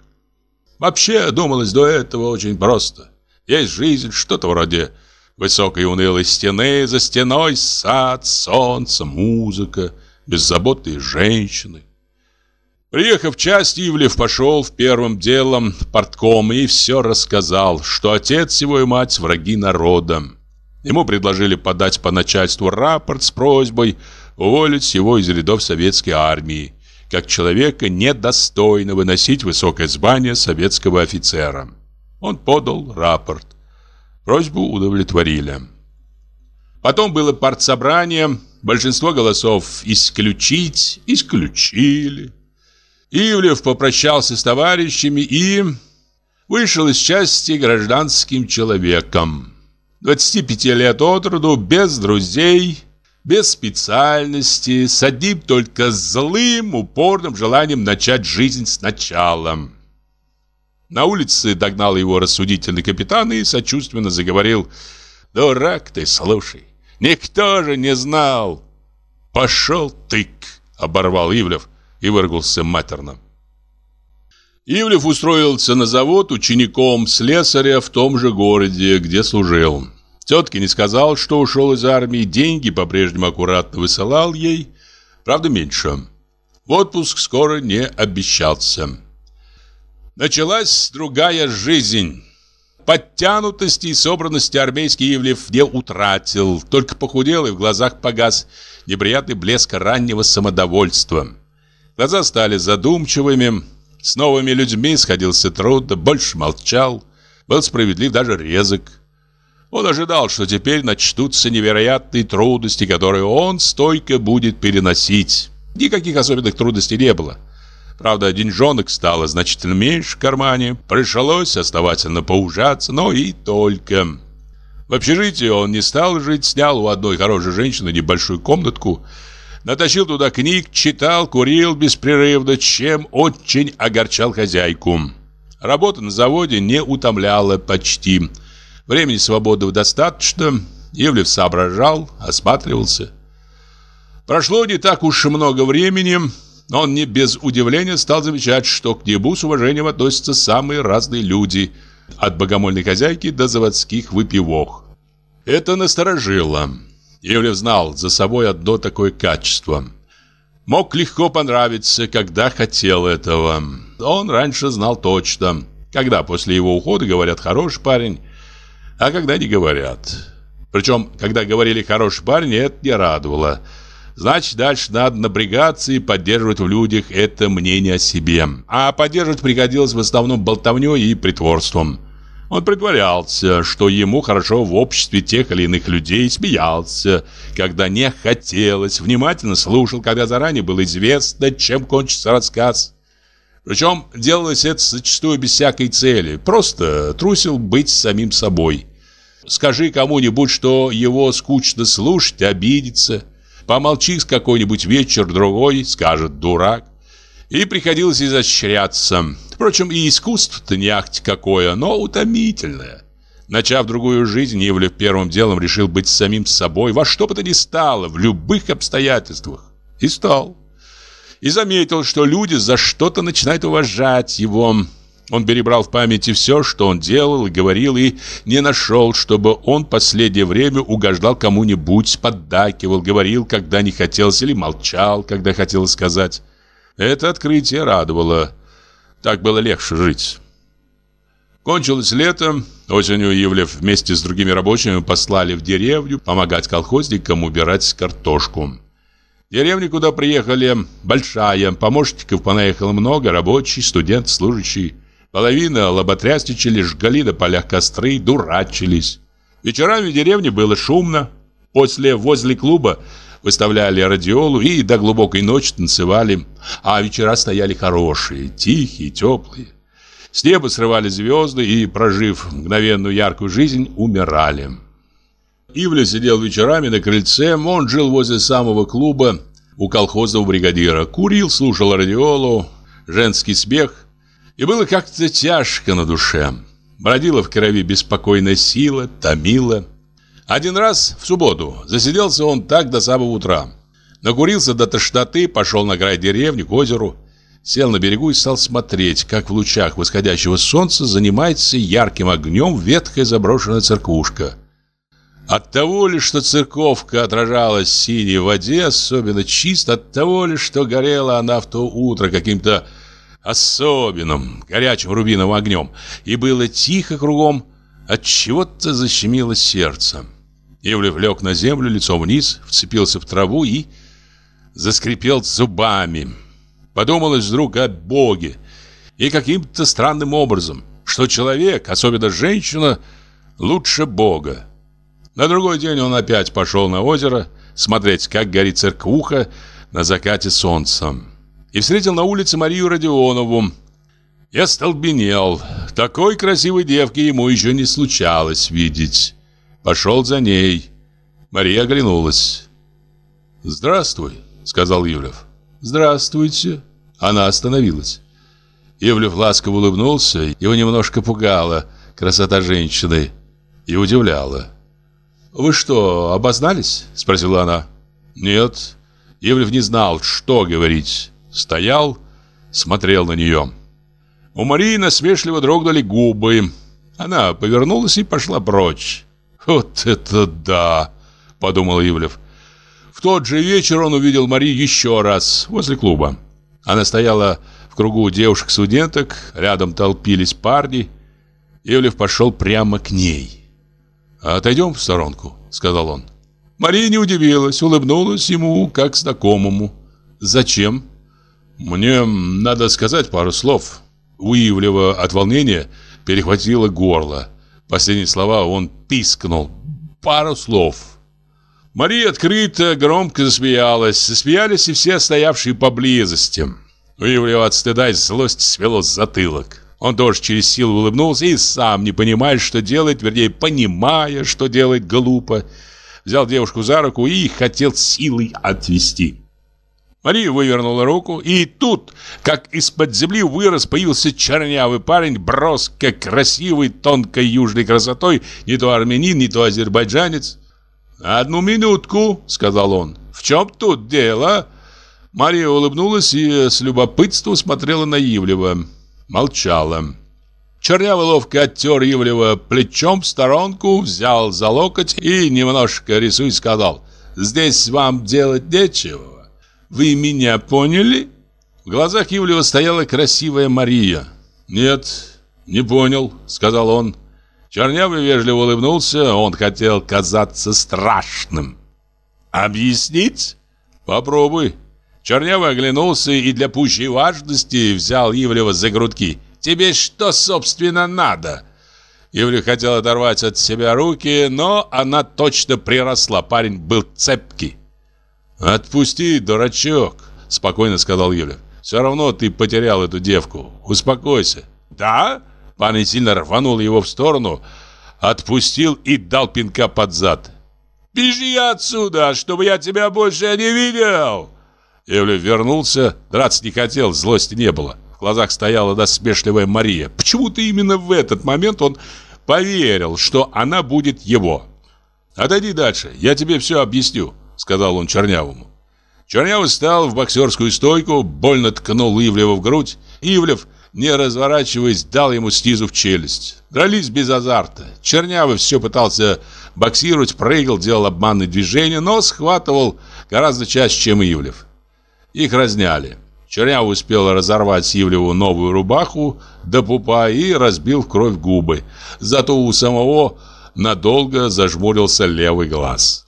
Вообще, думалось до этого очень просто. Есть жизнь, что-то вроде высокой унылой стены, за стеной сад, солнце, музыка, беззаботные женщины. Приехав в часть, Ивлев пошел в первым делом портком и все рассказал, что отец его и мать враги народа. Ему предложили подать по начальству рапорт с просьбой уволить его из рядов советской армии, как человека недостойного носить высокое звание советского офицера. Он подал рапорт. Просьбу удовлетворили. Потом было партсобрание. Большинство голосов «исключить» исключили. Ивлев попрощался с товарищами и вышел из части гражданским человеком. 25 лет от роду, без друзей, без специальности, с одним только злым, упорным желанием начать жизнь сначала. На улице догнал его рассудительный капитан и сочувственно заговорил «Дурак ты, слушай, никто же не знал!» «Пошел тык!» — оборвал Ивлев и выргался матерно. Ивлев устроился на завод учеником слесаря в том же городе, где служил. Тетке не сказал, что ушел из армии, деньги по-прежнему аккуратно высылал ей, правда меньше. В отпуск скоро не обещался. Началась другая жизнь. Подтянутости и собранности армейский Ивлев не утратил, только похудел и в глазах погас неприятный блеск раннего самодовольства. Глаза стали задумчивыми, с новыми людьми сходился трудно, больше молчал, был справедлив даже резок. Он ожидал, что теперь начнутся невероятные трудности, которые он стойко будет переносить. Никаких особенных трудностей не было. Правда, деньжонок стало значительно меньше в кармане. Пришлось основательно поужаться, но и только. В общежитии он не стал жить, снял у одной хорошей женщины небольшую комнатку, натащил туда книг, читал, курил беспрерывно, чем очень огорчал хозяйку. Работа на заводе не утомляла почти. Времени свободного достаточно. Ивлев соображал, осматривался. Прошло не так уж и много времени, но он не без удивления стал замечать, что к нему с уважением относятся самые разные люди, от богомольной хозяйки до заводских выпивок. Это насторожило. Ивлев знал за собой одно такое качество. Мог легко понравиться, когда хотел этого. Он раньше знал точно, когда после его ухода говорят «хороший парень», а когда не говорят. Причем, когда говорили «хороший парень», это не радовало – Значит, дальше надо напрягаться и поддерживать в людях это мнение о себе. А поддерживать пригодилось в основном болтовнёй и притворством. Он притворялся, что ему хорошо в обществе тех или иных людей, смеялся, когда не хотелось, внимательно слушал, когда заранее было известно, чем кончится рассказ. Причем делалось это зачастую без всякой цели, просто трусил быть самим собой. Скажи кому-нибудь, что его скучно слушать, обидится – Помолчи с какой-нибудь вечер другой, скажет дурак. И приходилось изощряться. Впрочем, и искусство-то не ахть какое, но утомительное. Начав другую жизнь, Ивлев первым делом решил быть самим собой во что бы то ни стало, в любых обстоятельствах. И стал. И заметил, что люди за что-то начинают уважать его. Он перебрал в памяти все, что он делал и говорил, и не нашел, чтобы он последнее время угождал кому-нибудь, поддакивал, говорил, когда не хотелось, или молчал, когда хотел сказать. Это открытие радовало. Так было легче жить. Кончилось лето. Осенью Евлев вместе с другими рабочими послали в деревню помогать колхозникам убирать картошку. Деревня, куда приехали, большая. Помощников понаехало много, рабочий, студент, служащий. Половина лоботрясничали, жгали на полях костры, дурачились. Вечерами в деревне было шумно. После возле клуба выставляли радиолу и до глубокой ночи танцевали. А вечера стояли хорошие, тихие, теплые. С неба срывали звезды и, прожив мгновенную яркую жизнь, умирали. Ивля сидел вечерами на крыльце, он жил возле самого клуба у колхозного бригадира. Курил, слушал радиолу, женский смех, и было как-то тяжко на душе. Бродила в крови беспокойная сила, томила. Один раз в субботу засиделся он так до самого утра. Накурился до тошноты, пошел на край деревни, к озеру. Сел на берегу и стал смотреть, как в лучах восходящего солнца занимается ярким огнем ветхая заброшенная церквушка. От того ли, что церковка отражалась в синей воде, особенно чисто, от того ли, что горела она в то утро каким-то особенным, горячим рубиновым огнем, и было тихо кругом, от чего-то защемило сердце. Ивлев лег на землю лицом вниз, вцепился в траву и заскрипел зубами. Подумалось вдруг о Боге и каким-то странным образом, что человек, особенно женщина, лучше Бога. На другой день он опять пошел на озеро смотреть, как горит церквуха на закате солнцем и встретил на улице Марию Родионову. Я столбенел. Такой красивой девки ему еще не случалось видеть. Пошел за ней. Мария оглянулась. «Здравствуй», — сказал Юлев. «Здравствуйте». Она остановилась. Ивлев ласково улыбнулся. Его немножко пугала красота женщины и удивляла. «Вы что, обознались?» — спросила она. «Нет». Ивлев не знал, что говорить. Стоял, смотрел на нее. У Марии насмешливо дрогнули губы. Она повернулась и пошла прочь. «Вот это да!» – подумал Ивлев. В тот же вечер он увидел Мари еще раз возле клуба. Она стояла в кругу девушек-студенток, рядом толпились парни. Ивлев пошел прямо к ней. «Отойдем в сторонку», — сказал он. Мария не удивилась, улыбнулась ему, как знакомому. «Зачем?» Мне надо сказать пару слов. Уивлево от волнения перехватило горло. Последние слова он пискнул. Пару слов. Мария открыто, громко засмеялась. Засмеялись и все стоявшие поблизости. Уивлево от стыда и злости свело затылок. Он тоже через силу улыбнулся и сам, не понимая, что делать, вернее, понимая, что делать, глупо, взял девушку за руку и хотел силой отвести. Мария вывернула руку, и тут, как из-под земли вырос, появился чернявый парень, броско красивый, тонкой южной красотой, не то армянин, не то азербайджанец. «Одну минутку», — сказал он. «В чем тут дело?» Мария улыбнулась и с любопытством смотрела на Ивлева. Молчала. Чернявый ловко оттер Ивлева плечом в сторонку, взял за локоть и, немножко рисуя, сказал «Здесь вам делать нечего». Вы меня поняли?» В глазах Ивлева стояла красивая Мария. «Нет, не понял», — сказал он. Чернявый вежливо улыбнулся, он хотел казаться страшным. «Объяснить?» «Попробуй». Чернявый оглянулся и для пущей важности взял Ивлева за грудки. «Тебе что, собственно, надо?» Ивлев хотел оторвать от себя руки, но она точно приросла. Парень был цепкий. «Отпусти, дурачок!» – спокойно сказал Юля. «Все равно ты потерял эту девку. Успокойся». «Да?» – Пан сильно рванул его в сторону, отпустил и дал пинка под зад. «Бежи отсюда, чтобы я тебя больше не видел!» Юля вернулся, драться не хотел, злости не было. В глазах стояла насмешливая Мария. Почему-то именно в этот момент он поверил, что она будет его. «Отойди дальше, я тебе все объясню», — сказал он Чернявому. Чернявый встал в боксерскую стойку, больно ткнул Ивлева в грудь. Ивлев, не разворачиваясь, дал ему снизу в челюсть. Дрались без азарта. Чернявый все пытался боксировать, прыгал, делал обманные движения, но схватывал гораздо чаще, чем Ивлев. Их разняли. Чернявый успел разорвать Ивлеву новую рубаху до пупа и разбил кровь губы. Зато у самого надолго зажмурился левый глаз.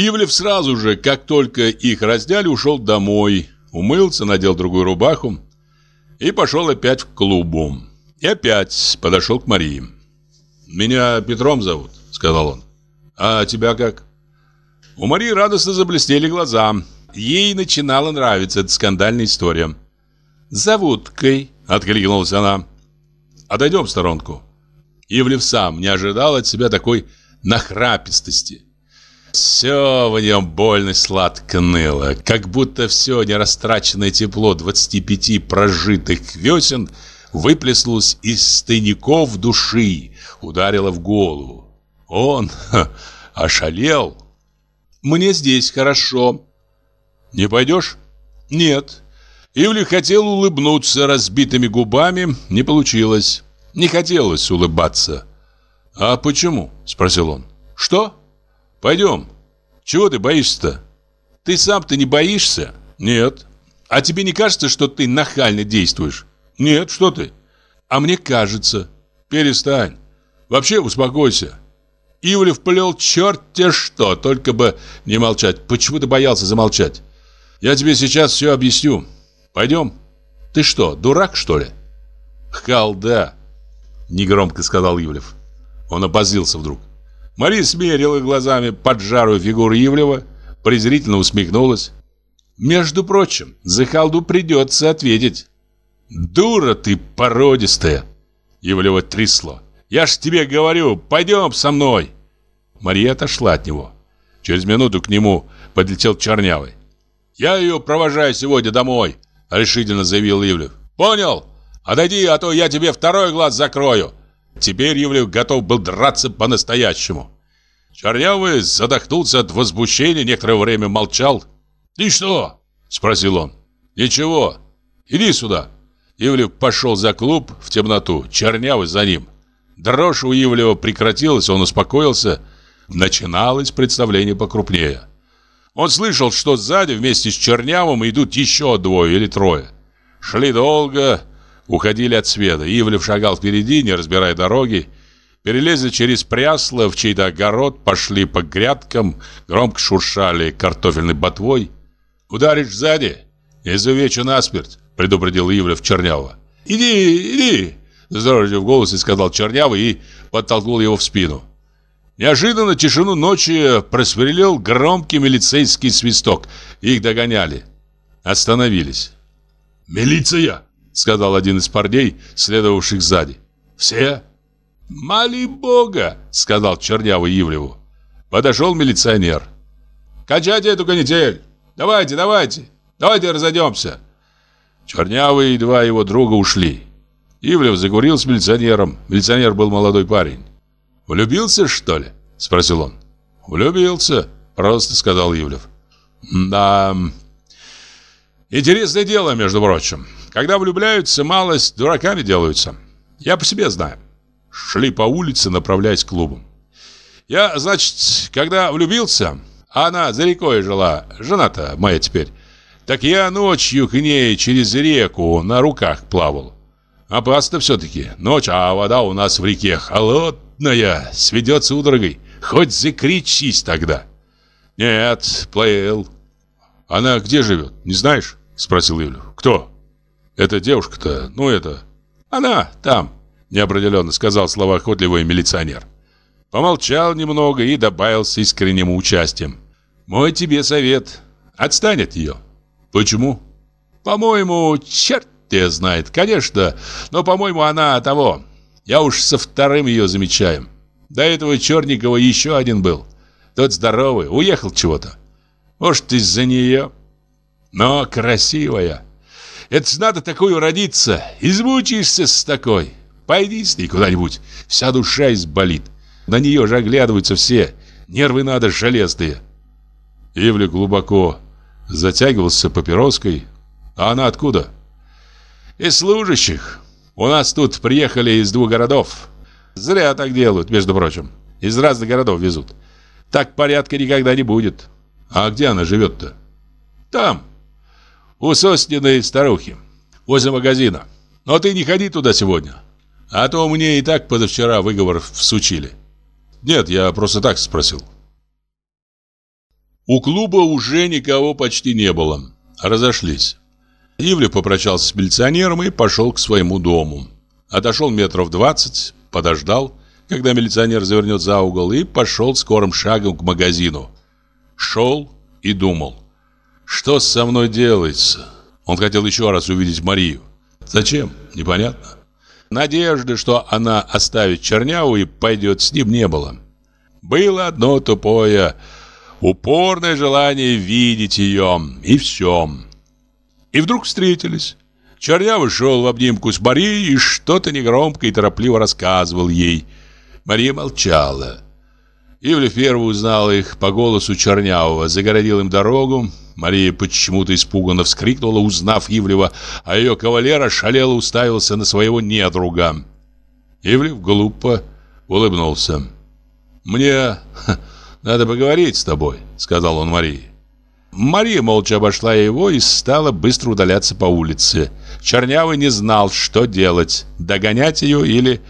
Ивлев сразу же, как только их раздяли, ушел домой, умылся, надел другую рубаху и пошел опять в клубу. И опять подошел к Марии. «Меня Петром зовут», — сказал он. «А тебя как?» У Марии радостно заблестели глаза. Ей начинала нравиться эта скандальная история. «Зовут Кой», — откликнулась она. «Отойдем в сторонку». Ивлев сам не ожидал от себя такой нахрапистости. Все в нем больно сладко ныло, как будто все нерастраченное тепло 25 прожитых весен выплеснулось из тайников души, ударило в голову. Он ха, ошалел. «Мне здесь хорошо». «Не пойдешь?» «Нет». Ивли хотел улыбнуться разбитыми губами, не получилось. Не хотелось улыбаться. «А почему?» – спросил он. «Что?» Пойдем. Чего ты боишься-то? Ты сам-то не боишься? Нет. А тебе не кажется, что ты нахально действуешь? Нет, что ты? А мне кажется. Перестань. Вообще успокойся. Ивлев плел черт-те что, только бы не молчать. Почему ты боялся замолчать? Я тебе сейчас все объясню. Пойдем. Ты что, дурак, что ли? Халда, негромко сказал Ивлев. Он обозлился вдруг. Мария смерила глазами поджарую фигуру Ивлева, презрительно усмехнулась. «Между прочим, за халду придется ответить». «Дура ты породистая!» Ивлева трясло. «Я ж тебе говорю, пойдем со мной!» Мария отошла от него. Через минуту к нему подлетел Чернявый. «Я ее провожаю сегодня домой», — решительно заявил Ивлев. «Понял? Отойди, а то я тебе второй глаз закрою!» Теперь Ивлев готов был драться по-настоящему. Чернявый задохнулся от возмущения, некоторое время молчал. «Ты что?» – спросил он. «Ничего. Иди сюда». Ивлев пошел за клуб в темноту, Чернявый за ним. Дрожь у Ивлева прекратилась, он успокоился. Начиналось представление покрупнее. Он слышал, что сзади вместе с Чернявым идут еще двое или трое. Шли долго, уходили от света. Ивлев шагал впереди, не разбирая дороги. Перелезли через прясло в чей-то огород, пошли по грядкам, громко шуршали картофельной ботвой. «Ударишь сзади? Изувечу насмерть», — предупредил Ивлев Чернявого. «Иди, иди!» — здоровью в голосе сказал Чернявый и подтолкнул его в спину. Неожиданно тишину ночи просверлил громкий милицейский свисток. Их догоняли. Остановились. «Милиция!» Сказал один из парней, следовавших сзади. «Все?» «Моли Бога!» — сказал Чернявый Ивлеву. Подошел милиционер. «Качайте эту канитель! Давайте, давайте! Давайте разойдемся!» Чернявый и два его друга ушли. Ивлев закурил с милиционером. Милиционер был молодой парень. «Влюбился, что ли?» — спросил он. «Влюбился», — просто сказал Ивлев. «Да, интересное дело, между прочим. Когда влюбляются, малость дураками делаются. Я по себе знаю. Шли по улице, направляясь к клубу. Я, значит, когда влюбился, а она за рекой жила, жена-то моя теперь, так я ночью к ней через реку на руках плавал. Опасно а все-таки. Ночь, а вода у нас в реке холодная, сведет судорогой. Хоть закричись тогда. Нет, плыл. Она где живет, не знаешь? Спросил Юлю. Кто? «Эта девушка-то, ну это...» «Она там», — неопределенно сказал словоохотливый милиционер. Помолчал немного и добавил с искренним участием. «Мой тебе совет. Отстань от нее». «Почему?» «По-моему, черт тебя знает, конечно, но, по-моему, она того. Я уж со вторым ее замечаю. До этого Черникова еще один был. Тот здоровый, уехал чего-то. Может, из-за нее. Но красивая». Это надо такую родиться. Измучишься с такой. Пойди с ней куда-нибудь. Вся душа изболит. На нее же оглядываются все. Нервы надо железные. Ивлев глубоко затягивался папироской. А она откуда? Из служащих. У нас тут приехали из двух городов. Зря так делают, между прочим. Из разных городов везут. Так порядка никогда не будет. А где она живет-то? Там, у Сосниной старухи, возле магазина. Но ты не ходи туда сегодня, а то мне и так позавчера выговор всучили. Нет, я просто так спросил. У клуба уже никого почти не было. Разошлись. Ивлев попрощался с милиционером и пошел к своему дому. Отошел метров двадцать, подождал, когда милиционер завернет за угол, и пошел скорым шагом к магазину. Шел и думал. Что со мной делается? Он хотел еще раз увидеть Марию. Зачем? Непонятно. Надежды, что она оставит Черняву и пойдет с ним, не было. Было одно тупое, упорное желание видеть ее, и все. И вдруг встретились. Черняв шел в обнимку с Марией и что-то негромко и торопливо рассказывал ей. Мария молчала. Ивлев первый узнал их по голосу Чернявого, загородил им дорогу. Мария почему-то испуганно вскрикнула, узнав Ивлева, а ее кавалер ошалело уставился на своего недруга. Ивлев глупо улыбнулся. «Мне ха, надо поговорить с тобой», — сказал он Марии. Мария молча обошла его и стала быстро удаляться по улице. Чернявый не знал, что делать — догонять ее или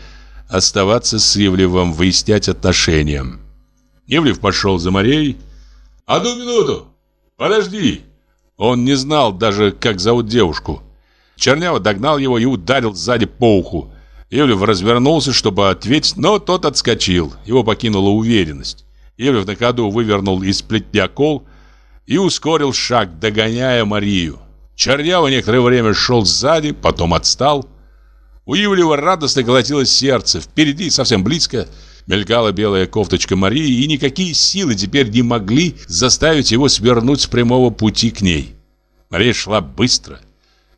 оставаться с Ивлевым, выяснять отношения. Евлев пошел за Марией. «Одну минуту! Подожди!» Он не знал даже, как зовут девушку. Чернява догнал его и ударил сзади по уху. Евлев развернулся, чтобы ответить, но тот отскочил. Его покинула уверенность. Евлев на ходу вывернул из плетня кол и ускорил шаг, догоняя Марию. Чернява некоторое время шел сзади, потом отстал. У Евлева радостно колотилось сердце. Впереди, совсем близко, Мелькала белая кофточка Марии, и никакие силы теперь не могли заставить его свернуть с прямого пути к ней. Мария шла быстро.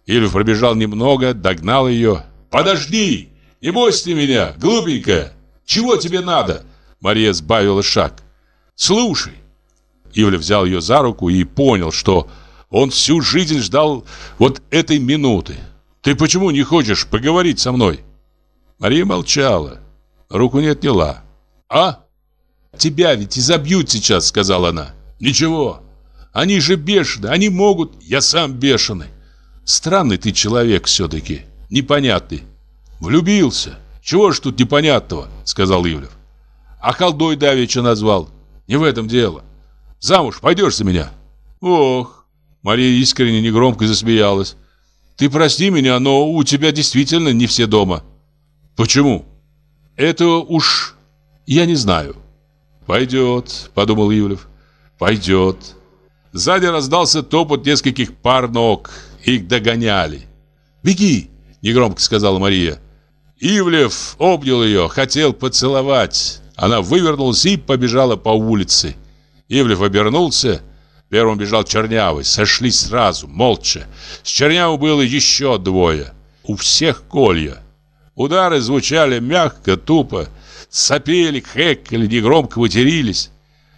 Ильф пробежал немного, догнал ее. «Подожди! Не бойся меня, глупенькая! Чего тебе надо?» Мария сбавила шаг. «Слушай!» Ивля взял ее за руку и понял, что он всю жизнь ждал вот этой минуты. «Ты почему не хочешь поговорить со мной?» Мария молчала руку не отняла. «А? Тебя ведь изобьют сейчас», — сказала она. «Ничего, они же бешены, они могут, я сам бешеный. Странный ты человек все-таки, непонятный. Влюбился. Чего ж тут непонятного, сказал Ивлев. А халдой давеча назвал. Не в этом дело. Замуж пойдешь за меня? Ох, Мария искренне негромко засмеялась. Ты прости меня, но у тебя действительно не все дома. Почему? Этого уж я не знаю. Пойдет, подумал Ивлев. Пойдет. Сзади раздался топот нескольких пар ног. Их догоняли. «Беги!» — негромко сказала Мария. Ивлев обнял ее, хотел поцеловать. Она вывернулась и побежала по улице. Ивлев обернулся. Первым бежал Чернявый. Сошли сразу, молча. С Чернявым было еще двое. У всех колья. Удары звучали мягко, тупо. Сопели, хекали, негромко матерились.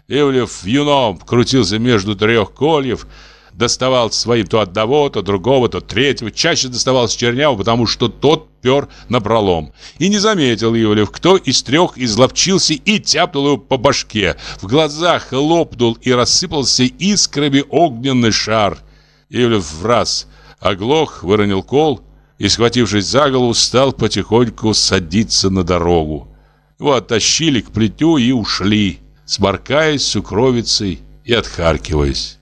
Ивлев юном крутился между трех кольев, доставал своим то одного, то другого, то третьего. Чаще доставал с Черняву, потому что тот пер на напролом. И не заметил Ивлев, кто из трех изловчился и тяпнул его по башке. В глазах лопнул и рассыпался искрами огненный шар. Ивлев в раз оглох, выронил кол — и, схватившись за голову, стал потихоньку садиться на дорогу. Его оттащили к плетю и ушли, сморкаясь сукровицей и отхаркиваясь.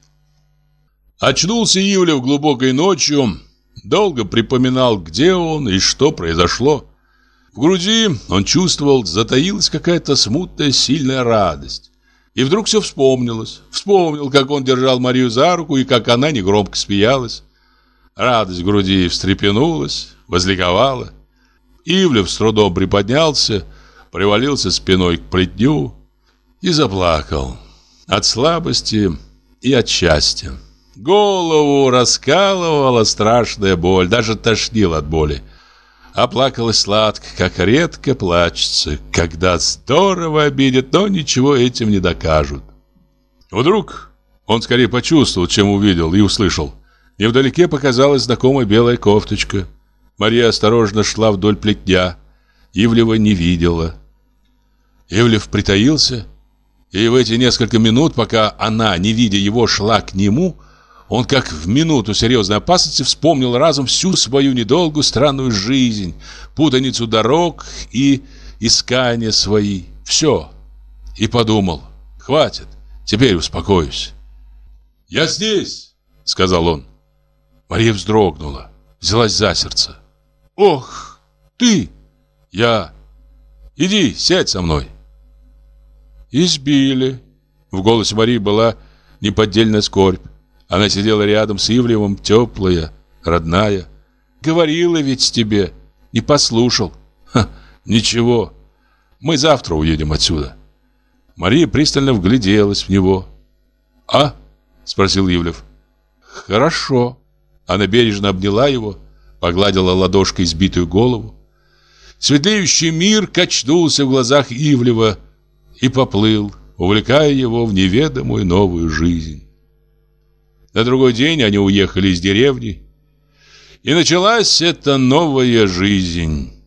Очнулся Юля в глубокой ночью, долго припоминал, где он и что произошло. В груди он чувствовал, затаилась какая-то смутная сильная радость. И вдруг все вспомнилось. Вспомнил, как он держал Марию за руку и как она негромко смеялась. Радость в груди встрепенулась, возликовала. Ивлев с трудом приподнялся, привалился спиной к плетню и заплакал. От слабости и от счастья. Голову раскалывала страшная боль, даже тошнила от боли. Оплакалась сладко, как редко плачется, когда здорово обидят, но ничего этим не докажут. Вдруг он скорее почувствовал, чем увидел и услышал и вдалеке показалась знакомая белая кофточка. Мария осторожно шла вдоль плетня. Ивлева не видела. Ивлев притаился, и в эти несколько минут, пока она, не видя его, шла к нему, он как в минуту серьезной опасности вспомнил разом всю свою недолгую странную жизнь, путаницу дорог и искания свои. Все. И подумал, хватит, теперь успокоюсь. «Я здесь», — сказал он. Мария вздрогнула, взялась за сердце. «Ох, ты!» «Я!» «Иди, сядь со мной!» «Избили!» В голосе Марии была неподдельная скорбь. Она сидела рядом с Ивлевым, теплая, родная. «Говорила ведь тебе, не послушал!» «Ха, ничего, мы завтра уедем отсюда!» Мария пристально вгляделась в него. «А?» — спросил Ивлев. «Хорошо». Она бережно обняла его, погладила ладошкой избитую голову. Светлеющий мир качнулся в глазах Ивлева и поплыл, увлекая его в неведомую новую жизнь. На другой день они уехали из деревни, и началась эта новая жизнь.